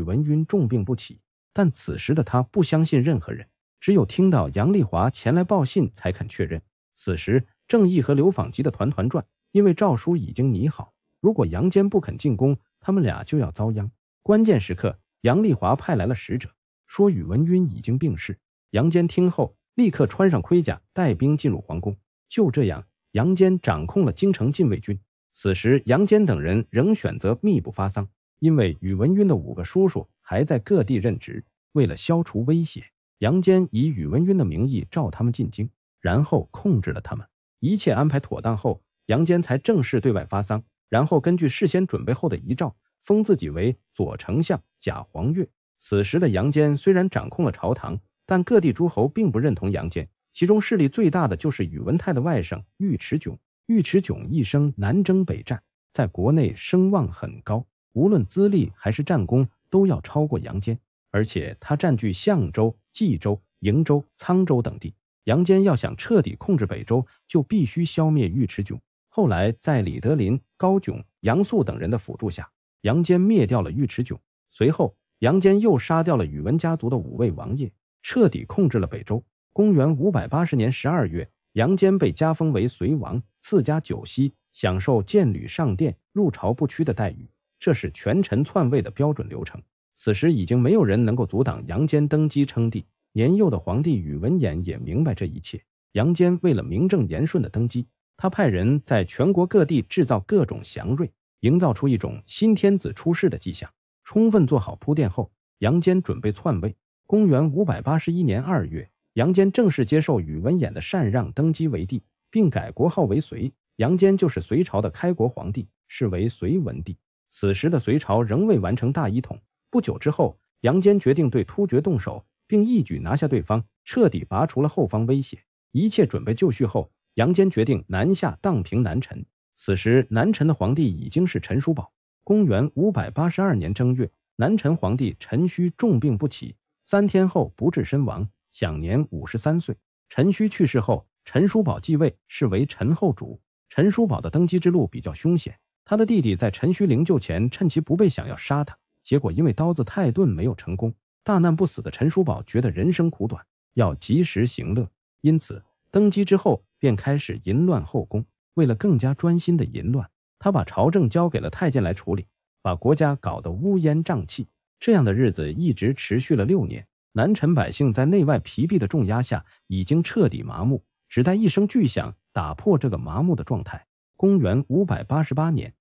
文赟重病不起，但此时的他不相信任何人，只有听到杨丽华前来报信才肯确认。此时，郑义和刘访急得团团转，因为诏书已经拟好，如果杨坚不肯进宫，他们俩就要遭殃。关键时刻，杨丽华派来了使者，说宇文赟已经病逝。杨坚听后，立刻穿上盔甲，带兵进入皇宫。就这样，杨坚掌控了京城禁卫军。此时，杨坚等人仍选择密不发丧。因为宇文邕的五个叔叔还在各地任职，为了消除威胁，杨坚以宇文邕的名义召他们进京，然后控制了他们。一切安排妥当后，杨坚才正式对外发丧，然后根据事先准备后的遗诏，封自己为左丞相贾黄钺。此时的杨坚虽然掌控了朝堂，但各地诸侯并不认同杨坚，其中势力最大的就是宇文泰的外甥尉迟迥。尉迟迥一生南征北战，在国内声望很高。无论资历还是战功，都要超过杨坚，而且他占据象州、冀州、瀛州、沧州等地。杨坚要想彻底控制北周，就必须消灭尉迟迥。后来，在李德林、高炯、杨素等人的辅助下，杨坚灭掉了尉迟迥。随后，杨坚又杀掉了宇文家族的五位王爷，彻底控制了北周。公元五百八十年十二月，杨坚被加封为随王，赐家九锡，享受见履上殿、入朝不屈的待遇。这是权臣篡位的标准流程。此时已经没有人能够阻挡杨坚登基称帝。年幼的皇帝宇文衍也明白这一切。杨坚为了名正言顺的登基，他派人在全国各地制造各种祥瑞，营造出一种新天子出世的迹象，充分做好铺垫后，杨坚准备篡位。公元五百八十一年二月，杨坚正式接受宇文衍的禅让，登基为帝，并改国号为隋。杨坚就是隋朝的开国皇帝，是为隋文帝。此时的隋朝仍未完成大一统。不久之后，杨坚决定对突厥动手，并一举拿下对方，彻底拔除了后方威胁。一切准备就绪后，杨坚决定南下荡平南陈。此时，南陈的皇帝已经是陈叔宝。公元五百八十二年正月，南陈皇帝陈顼重病不起，三天后不治身亡，享年五十三岁。陈顼去世后，陈叔宝继位，是为陈后主。陈叔宝的登基之路比较凶险。他的弟弟在陈虚灵柩前趁其不备想要杀他，结果因为刀子太钝没有成功。大难不死的陈叔宝觉得人生苦短，要及时行乐，因此登基之后便开始淫乱后宫。为了更加专心的淫乱，他把朝政交给了太监来处理，把国家搞得乌烟瘴气。这样的日子一直持续了六年，南陈百姓在内外疲弊的重压下已经彻底麻木，只待一声巨响打破这个麻木的状态。公元五百八十八年，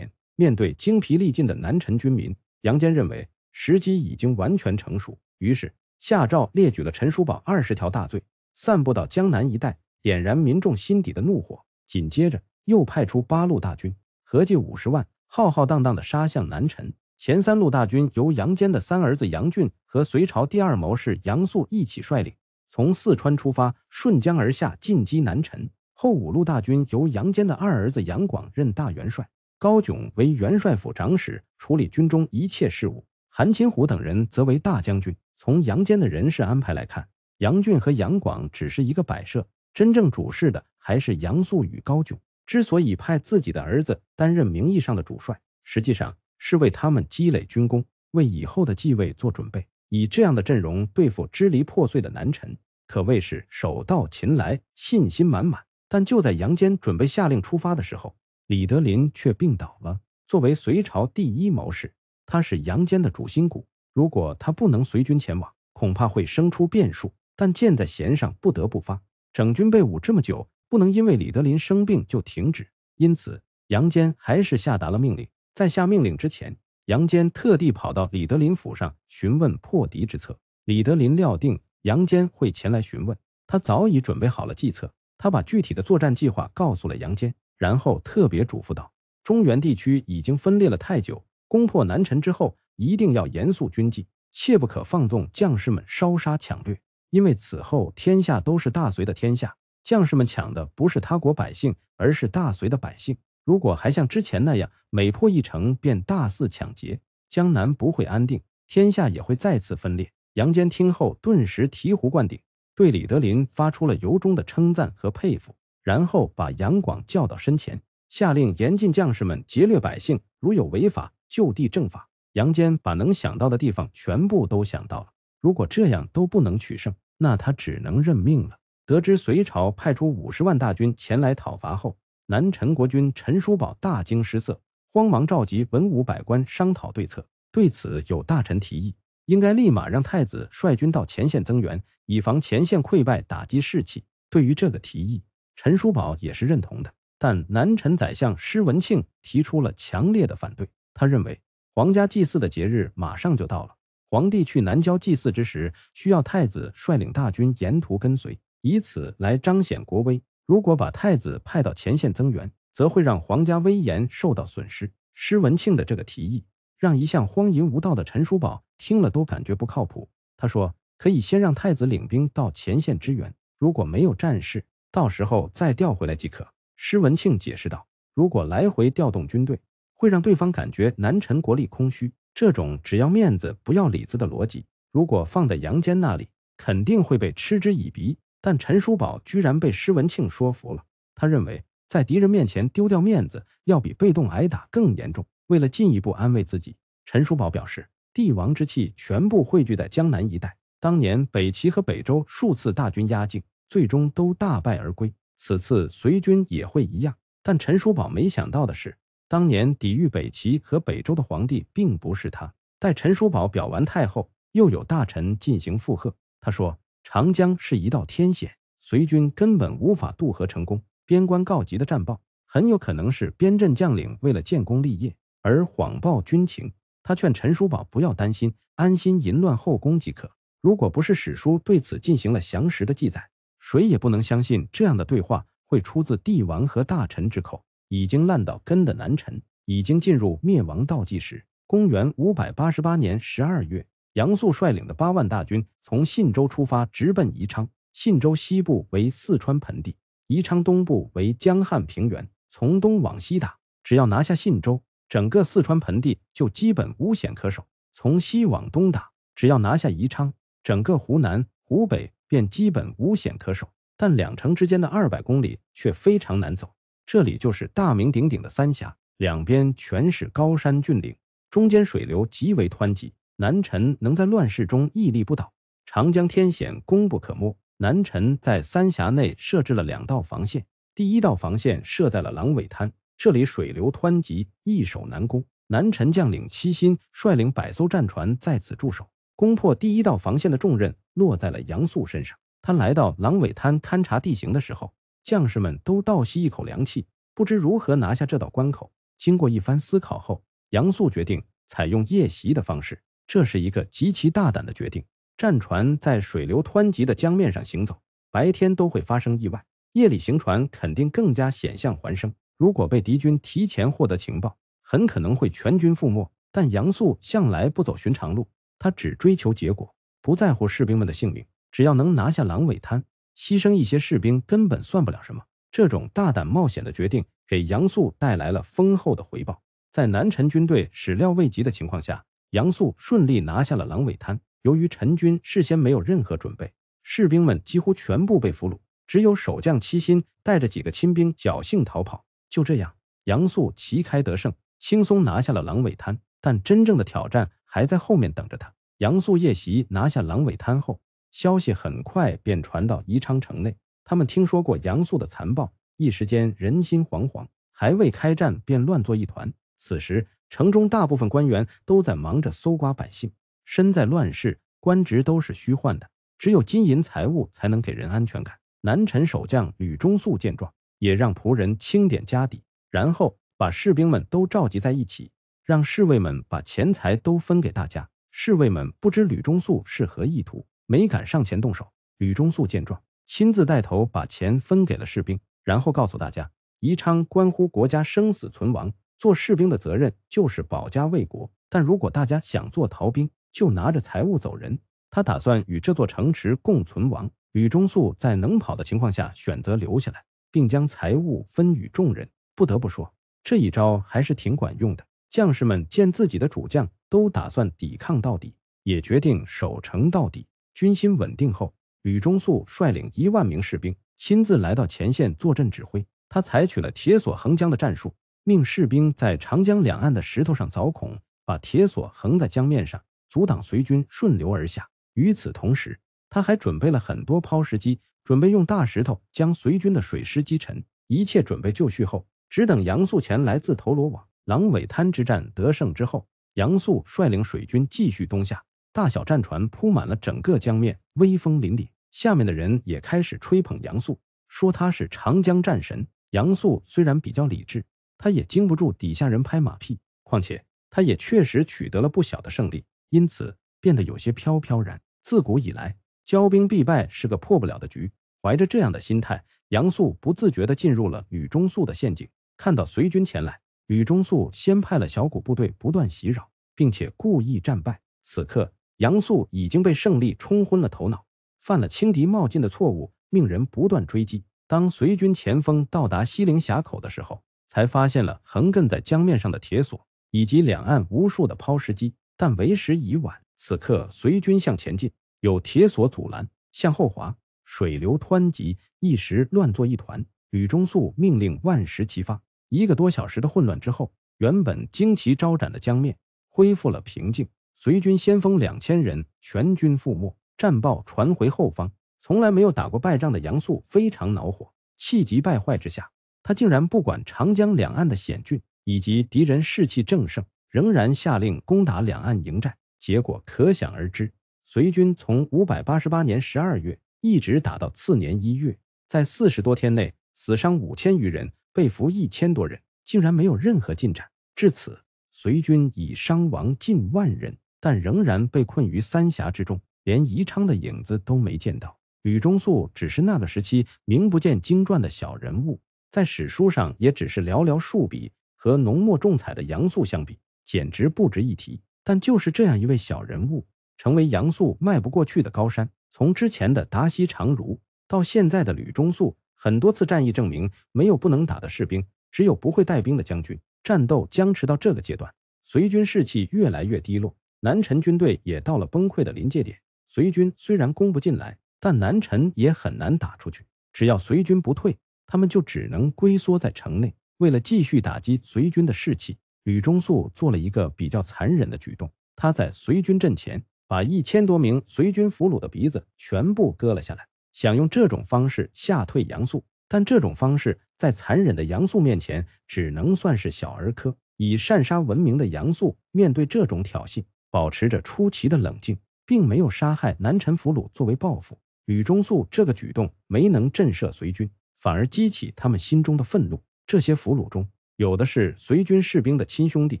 面对精疲力尽的南陈军民，杨坚认为时机已经完全成熟，于是下诏列举了陈叔宝二十条大罪，散布到江南一带，点燃民众心底的怒火。紧接着，又派出八路大军，合计五十万，浩浩荡荡的杀向南陈。前三路大军由杨坚的三儿子杨俊和隋朝第二谋士杨素一起率领，从四川出发，顺江而下，进击南陈。后五路大军由杨坚的二儿子杨广任大元帅，高炯为元帅府长史，处理军中一切事务。韩擒虎等人则为大将军。从杨坚的人事安排来看，杨俊和杨广只是一个摆设，真正主事的还是杨素与高炯。之所以派自己的儿子担任名义上的主帅，实际上是为他们积累军功，为以后的继位做准备。以这样的阵容对付支离破碎的南陈，可谓是手到擒来，信心满满。但就在杨坚准备下令出发的时候，李德林却病倒了。作为隋朝第一谋士，他是杨坚的主心骨。如果他不能随军前往，恐怕会生出变数。但箭在弦上，不得不发。整军备伍这么久，不能因为李德林生病就停止。因此，杨坚还是下达了命令。在下命令之前，杨坚特地跑到李德林府上询问破敌之策。李德林料定杨坚会前来询问，他早已准备好了计策。他把具体的作战计划告诉了杨坚，然后特别嘱咐道：“中原地区已经分裂了太久，攻破南陈之后，一定要严肃军纪，切不可放纵将士们烧杀抢掠。因为此后天下都是大隋的天下，将士们抢的不是他国百姓，而是大隋的百姓。如果还像之前那样，每破一城便大肆抢劫，江南不会安定，天下也会再次分裂。”杨坚听后，顿时醍醐灌顶。对李德林发出了由衷的称赞和佩服，然后把杨广叫到身前，下令严禁将士们劫掠百姓，如有违法，就地正法。杨坚把能想到的地方全部都想到了，如果这样都不能取胜，那他只能认命了。得知隋朝派出五十万大军前来讨伐后，南陈国君陈叔宝大惊失色，慌忙召集文武百官商讨对策。对此，有大臣提议。应该立马让太子率军到前线增援，以防前线溃败，打击士气。对于这个提议，陈叔宝也是认同的。但南陈宰相施文庆提出了强烈的反对，他认为皇家祭祀的节日马上就到了，皇帝去南郊祭祀之时，需要太子率领大军沿途跟随，以此来彰显国威。如果把太子派到前线增援，则会让皇家威严受到损失。施文庆的这个提议，让一向荒淫无道的陈叔宝。听了都感觉不靠谱。他说：“可以先让太子领兵到前线支援，如果没有战事，到时候再调回来即可。”施文庆解释道：“如果来回调动军队，会让对方感觉南陈国力空虚。这种只要面子不要里子的逻辑，如果放在杨坚那里，肯定会被嗤之以鼻。”但陈叔宝居然被施文庆说服了。他认为，在敌人面前丢掉面子，要比被动挨打更严重。为了进一步安慰自己，陈叔宝表示。帝王之气全部汇聚在江南一带。当年北齐和北周数次大军压境，最终都大败而归。此次隋军也会一样。但陈叔宝没想到的是，当年抵御北齐和北周的皇帝并不是他。待陈叔宝表完太后，又有大臣进行附和。他说：“长江是一道天险，隋军根本无法渡河成功。边关告急的战报，很有可能是边镇将领为了建功立业而谎报军情。”他劝陈叔宝不要担心，安心淫乱后宫即可。如果不是史书对此进行了详实的记载，谁也不能相信这样的对话会出自帝王和大臣之口。已经烂到根的南陈，已经进入灭亡倒计时。公元五百八十八年十二月，杨素率领的八万大军从信州出发，直奔宜昌。信州西部为四川盆地，宜昌东部为江汉平原。从东往西打，只要拿下信州。整个四川盆地就基本无险可守，从西往东打，只要拿下宜昌，整个湖南、湖北便基本无险可守。但两城之间的二百公里却非常难走，这里就是大名鼎鼎的三峡，两边全是高山峻岭，中间水流极为湍急。南陈能在乱世中屹立不倒，长江天险功不可没。南陈在三峡内设置了两道防线，第一道防线设在了狼尾滩。这里水流湍急，易守难攻。南陈将领齐心率领百艘战船在此驻守，攻破第一道防线的重任落在了杨素身上。他来到狼尾滩勘察地形的时候，将士们都倒吸一口凉气，不知如何拿下这道关口。经过一番思考后，杨素决定采用夜袭的方式。这是一个极其大胆的决定。战船在水流湍急的江面上行走，白天都会发生意外，夜里行船肯定更加险象环生。如果被敌军提前获得情报，很可能会全军覆没。但杨素向来不走寻常路，他只追求结果，不在乎士兵们的性命。只要能拿下狼尾滩，牺牲一些士兵根本算不了什么。这种大胆冒险的决定给杨素带来了丰厚的回报。在南陈军队始料未及的情况下，杨素顺利拿下了狼尾滩。由于陈军事先没有任何准备，士兵们几乎全部被俘虏，只有守将齐心带着几个亲兵侥幸逃跑。就这样，杨素旗开得胜，轻松拿下了狼尾滩。但真正的挑战还在后面等着他。杨素夜袭拿下狼尾滩后，消息很快便传到宜昌城内。他们听说过杨素的残暴，一时间人心惶惶。还未开战，便乱作一团。此时，城中大部分官员都在忙着搜刮百姓。身在乱世，官职都是虚幻的，只有金银财物才能给人安全感。南陈守将吕忠肃见状。也让仆人清点家底，然后把士兵们都召集在一起，让侍卫们把钱财都分给大家。侍卫们不知吕中素是何意图，没敢上前动手。吕中素见状，亲自带头把钱分给了士兵，然后告诉大家：“宜昌关乎国家生死存亡，做士兵的责任就是保家卫国。但如果大家想做逃兵，就拿着财物走人。他打算与这座城池共存亡。”吕中素在能跑的情况下选择留下来。并将财物分与众人。不得不说，这一招还是挺管用的。将士们见自己的主将都打算抵抗到底，也决定守城到底。军心稳定后，吕中素率领一万名士兵，亲自来到前线坐镇指挥。他采取了铁索横江的战术，命士兵在长江两岸的石头上凿孔，把铁索横在江面上，阻挡随军顺流而下。与此同时，他还准备了很多抛石机。准备用大石头将隋军的水师击沉。一切准备就绪后，只等杨素前来自投罗网。狼尾滩之战得胜之后，杨素率领水军继续东下，大小战船铺满了整个江面，威风凛凛。下面的人也开始吹捧杨素，说他是长江战神。杨素虽然比较理智，他也经不住底下人拍马屁，况且他也确实取得了不小的胜利，因此变得有些飘飘然。自古以来。骄兵必败是个破不了的局。怀着这样的心态，杨素不自觉地进入了宇中素的陷阱。看到随军前来，宇中素先派了小股部队不断袭扰，并且故意战败。此刻，杨素已经被胜利冲昏了头脑，犯了轻敌冒进的错误，命人不断追击。当随军前锋到达西陵峡口的时候，才发现了横亘在江面上的铁索以及两岸无数的抛石机，但为时已晚。此刻，随军向前进。有铁索阻拦，向后滑，水流湍急，一时乱作一团。吕中素命令万石齐发。一个多小时的混乱之后，原本旌旗招展的江面恢复了平静。随军先锋两千人全军覆没。战报传回后方，从来没有打过败仗的杨素非常恼火，气急败坏之下，他竟然不管长江两岸的险峻以及敌人士气正盛，仍然下令攻打两岸营寨。结果可想而知。隋军从五百八十八年十二月一直打到次年一月，在四十多天内死伤五千余人，被俘一千多人，竟然没有任何进展。至此，隋军已伤亡近万人，但仍然被困于三峡之中，连宜昌的影子都没见到。吕中素只是那个时期名不见经传的小人物，在史书上也只是寥寥数笔，和浓墨重彩的杨素相比，简直不值一提。但就是这样一位小人物。成为杨素迈不过去的高山。从之前的达西长儒到现在的吕中素，很多次战役证明，没有不能打的士兵，只有不会带兵的将军。战斗僵持到这个阶段，隋军士气越来越低落，南陈军队也到了崩溃的临界点。隋军虽然攻不进来，但南陈也很难打出去。只要隋军不退，他们就只能龟缩在城内。为了继续打击隋军的士气，吕中素做了一个比较残忍的举动，他在隋军阵前。把一千多名随军俘虏的鼻子全部割了下来，想用这种方式吓退杨素。但这种方式在残忍的杨素面前，只能算是小儿科。以善杀闻名的杨素面对这种挑衅，保持着出奇的冷静，并没有杀害南陈俘虏作为报复。吕中素这个举动没能震慑随军，反而激起他们心中的愤怒。这些俘虏中，有的是随军士兵的亲兄弟，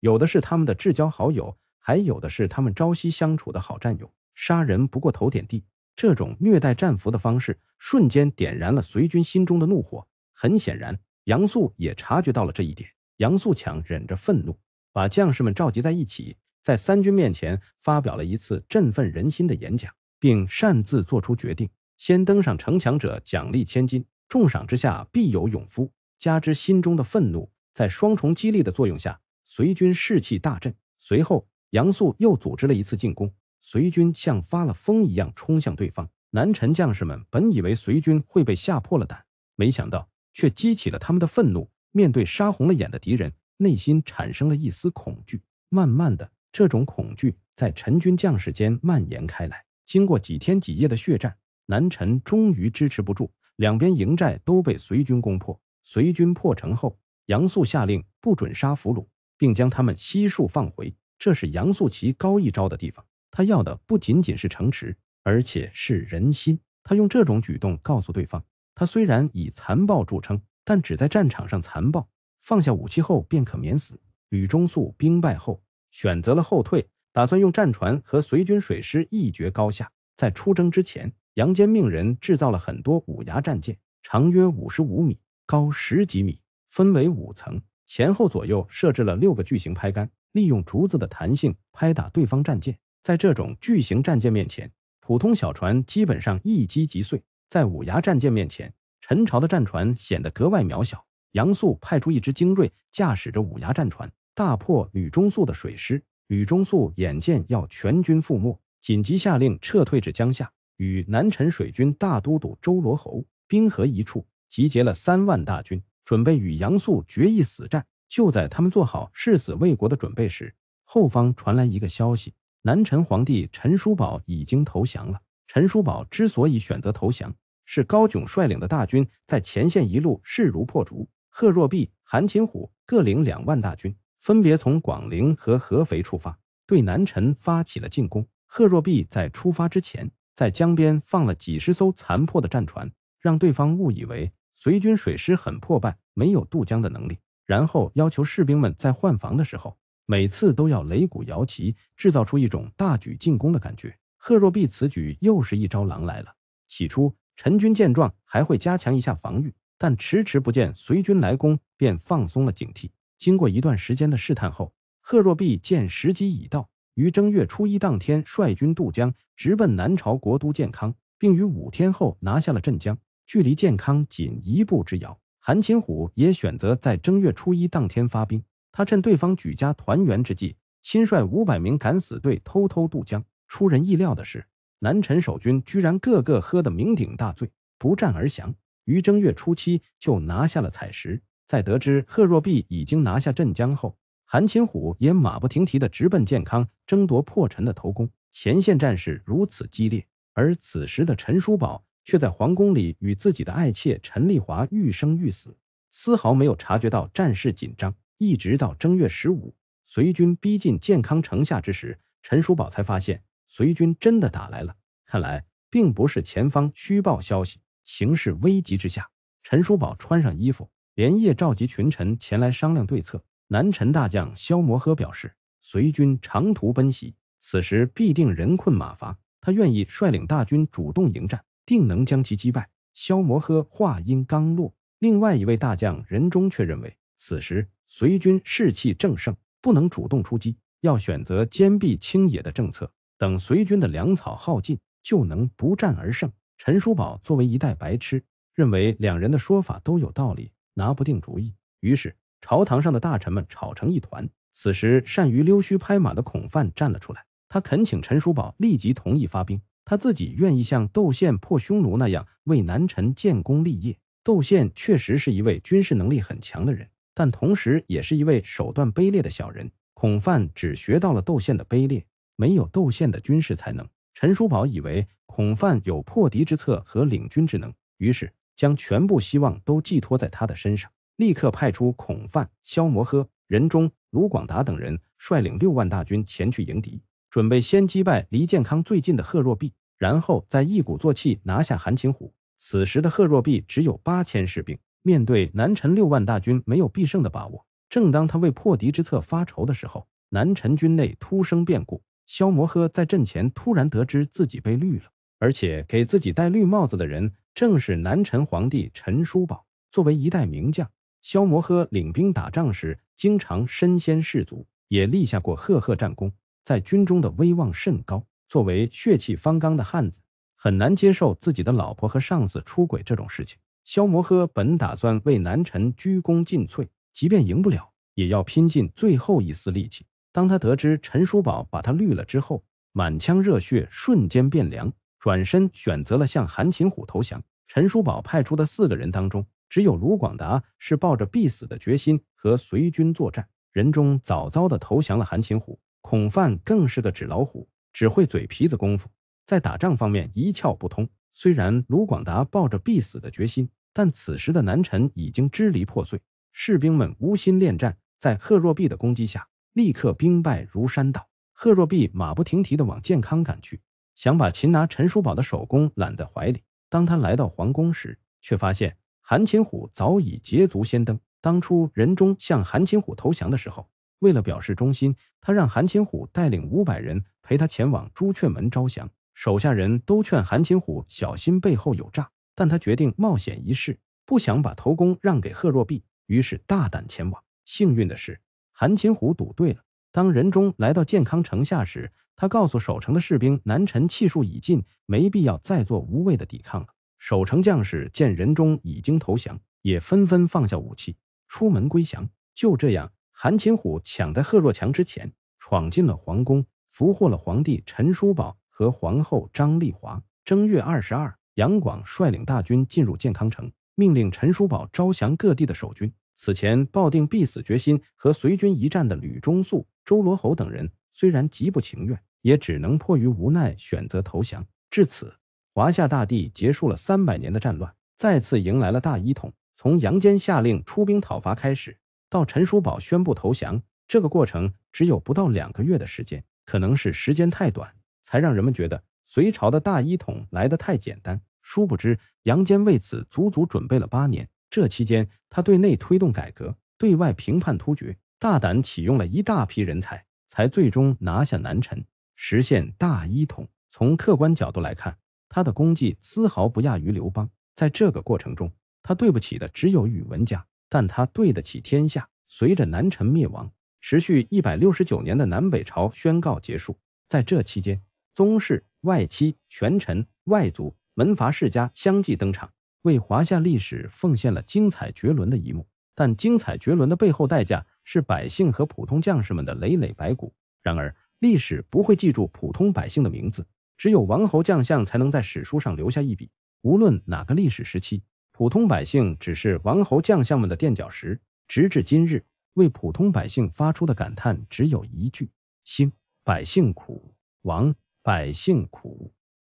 有的是他们的至交好友。还有的是他们朝夕相处的好战友，杀人不过头点地，这种虐待战俘的方式，瞬间点燃了隋军心中的怒火。很显然，杨素也察觉到了这一点。杨素强忍着愤怒，把将士们召集在一起，在三军面前发表了一次振奋人心的演讲，并擅自做出决定：先登上城墙者奖励千金。重赏之下，必有勇夫。加之心中的愤怒，在双重激励的作用下，隋军士气大振。随后。杨素又组织了一次进攻，隋军像发了疯一样冲向对方。南陈将士们本以为隋军会被吓破了胆，没想到却激起了他们的愤怒。面对杀红了眼的敌人，内心产生了一丝恐惧。慢慢的，这种恐惧在陈军将士间蔓延开来。经过几天几夜的血战，南陈终于支持不住，两边营寨都被隋军攻破。隋军破城后，杨素下令不准杀俘虏，并将他们悉数放回。这是杨素齐高一招的地方，他要的不仅仅是城池，而且是人心。他用这种举动告诉对方，他虽然以残暴著称，但只在战场上残暴，放下武器后便可免死。吕中素兵败后选择了后退，打算用战船和随军水师一决高下。在出征之前，杨坚命人制造了很多五牙战舰，长约五十五米，高十几米，分为五层，前后左右设置了六个巨型拍杆。利用竹子的弹性拍打对方战舰，在这种巨型战舰面前，普通小船基本上一击即碎。在五牙战舰面前，陈朝的战船显得格外渺小。杨素派出一支精锐，驾驶着五牙战船，大破吕中素的水师。吕中素眼见要全军覆没，紧急下令撤退至江夏，与南陈水军大都督周罗侯兵合一处，集结了三万大军，准备与杨素决一死战。就在他们做好誓死为国的准备时，后方传来一个消息：南陈皇帝陈叔宝已经投降了。陈叔宝之所以选择投降，是高炯率领的大军在前线一路势如破竹。贺若弼、韩擒虎各领两万大军，分别从广陵和合肥出发，对南陈发起了进攻。贺若弼在出发之前，在江边放了几十艘残破的战船，让对方误以为随军水师很破败，没有渡江的能力。然后要求士兵们在换防的时候，每次都要擂鼓摇旗，制造出一种大举进攻的感觉。贺若弼此举又是一招狼来了。起初，陈军见状还会加强一下防御，但迟迟不见随军来攻，便放松了警惕。经过一段时间的试探后，贺若弼见时机已到，于正月初一当天率军渡江，直奔南朝国都建康，并于五天后拿下了镇江，距离建康仅一步之遥。韩擒虎也选择在正月初一当天发兵，他趁对方举家团圆之际，亲率五百名敢死队偷偷渡江。出人意料的是，南陈守军居然个个喝得酩酊大醉，不战而降。于正月初七就拿下了采石。在得知贺若弼已经拿下镇江后，韩擒虎也马不停蹄地直奔健康，争夺破陈的头功。前线战事如此激烈，而此时的陈叔宝。却在皇宫里与自己的爱妾陈丽华欲生欲死，丝毫没有察觉到战事紧张。一直到正月十五，随军逼近健康城下之时，陈叔宝才发现随军真的打来了。看来并不是前方虚报消息，形势危急之下，陈叔宝穿上衣服，连夜召集群臣前来商量对策。南陈大将萧摩诃表示，随军长途奔袭，此时必定人困马乏，他愿意率领大军主动迎战。定能将其击败。萧摩诃话音刚落，另外一位大将任忠却认为，此时隋军士气正盛，不能主动出击，要选择坚壁清野的政策，等隋军的粮草耗尽，就能不战而胜。陈叔宝作为一代白痴，认为两人的说法都有道理，拿不定主意。于是朝堂上的大臣们吵成一团。此时，善于溜须拍马的孔范站了出来，他恳请陈叔宝立即同意发兵。他自己愿意像窦宪破匈奴那样为南陈建功立业。窦宪确实是一位军事能力很强的人，但同时也是一位手段卑劣的小人。孔范只学到了窦宪的卑劣，没有窦宪的军事才能。陈叔宝以为孔范有破敌之策和领军之能，于是将全部希望都寄托在他的身上，立刻派出孔范、萧摩诃、任忠、卢广达等人率领六万大军前去迎敌。准备先击败离健康最近的贺若弼，然后再一鼓作气拿下韩擒虎。此时的贺若弼只有八千士兵，面对南陈六万大军，没有必胜的把握。正当他为破敌之策发愁的时候，南陈军内突生变故。萧摩诃在阵前突然得知自己被绿了，而且给自己戴绿帽子的人正是南陈皇帝陈叔宝。作为一代名将，萧摩诃领兵打仗时经常身先士卒，也立下过赫赫战功。在军中的威望甚高，作为血气方刚的汉子，很难接受自己的老婆和上司出轨这种事情。萧摩诃本打算为南陈鞠躬尽瘁，即便赢不了，也要拼尽最后一丝力气。当他得知陈叔宝把他绿了之后，满腔热血瞬间变凉，转身选择了向韩擒虎投降。陈叔宝派出的四个人当中，只有卢广达是抱着必死的决心和随军作战，人中早早的投降了韩擒虎。孔范更是个纸老虎，只会嘴皮子功夫，在打仗方面一窍不通。虽然卢广达抱着必死的决心，但此时的南陈已经支离破碎，士兵们无心恋战，在贺若弼的攻击下，立刻兵败如山倒。贺若弼马不停蹄的往健康赶去，想把擒拿陈叔宝的手功揽在怀里。当他来到皇宫时，却发现韩擒虎早已捷足先登。当初仁忠向韩擒虎投降的时候。为了表示忠心，他让韩擒虎带领五百人陪他前往朱雀门招降。手下人都劝韩擒虎小心背后有诈，但他决定冒险一试，不想把头功让给贺若弼，于是大胆前往。幸运的是，韩擒虎赌对了。当仁忠来到健康城下时，他告诉守城的士兵：“南陈气数已尽，没必要再做无谓的抵抗了。”守城将士见仁忠已经投降，也纷纷放下武器，出门归降。就这样。韩擒虎抢在贺若强之前闯进了皇宫，俘获了皇帝陈叔宝和皇后张丽华。正月二十二，杨广率领大军进入健康城，命令陈叔宝招降各地的守军。此前抱定必死决心和随军一战的吕中素、周罗侯等人，虽然极不情愿，也只能迫于无奈选择投降。至此，华夏大地结束了三百年的战乱，再次迎来了大一统。从杨坚下令出兵讨伐开始。到陈叔宝宣布投降，这个过程只有不到两个月的时间，可能是时间太短，才让人们觉得隋朝的大一统来得太简单。殊不知，杨坚为此足足准备了八年。这期间，他对内推动改革，对外评判突厥，大胆启用了一大批人才，才最终拿下南陈，实现大一统。从客观角度来看，他的功绩丝毫不亚于刘邦。在这个过程中，他对不起的只有宇文家。但他对得起天下。随着南陈灭亡，持续一百六十九年的南北朝宣告结束。在这期间，宗室、外戚、权臣、外族、门阀世家相继登场，为华夏历史奉献了精彩绝伦的一幕。但精彩绝伦的背后代价是百姓和普通将士们的累累白骨。然而，历史不会记住普通百姓的名字，只有王侯将相才能在史书上留下一笔。无论哪个历史时期。普通百姓只是王侯将相们的垫脚石，直至今日，为普通百姓发出的感叹只有一句：兴，百姓苦；亡，百姓苦。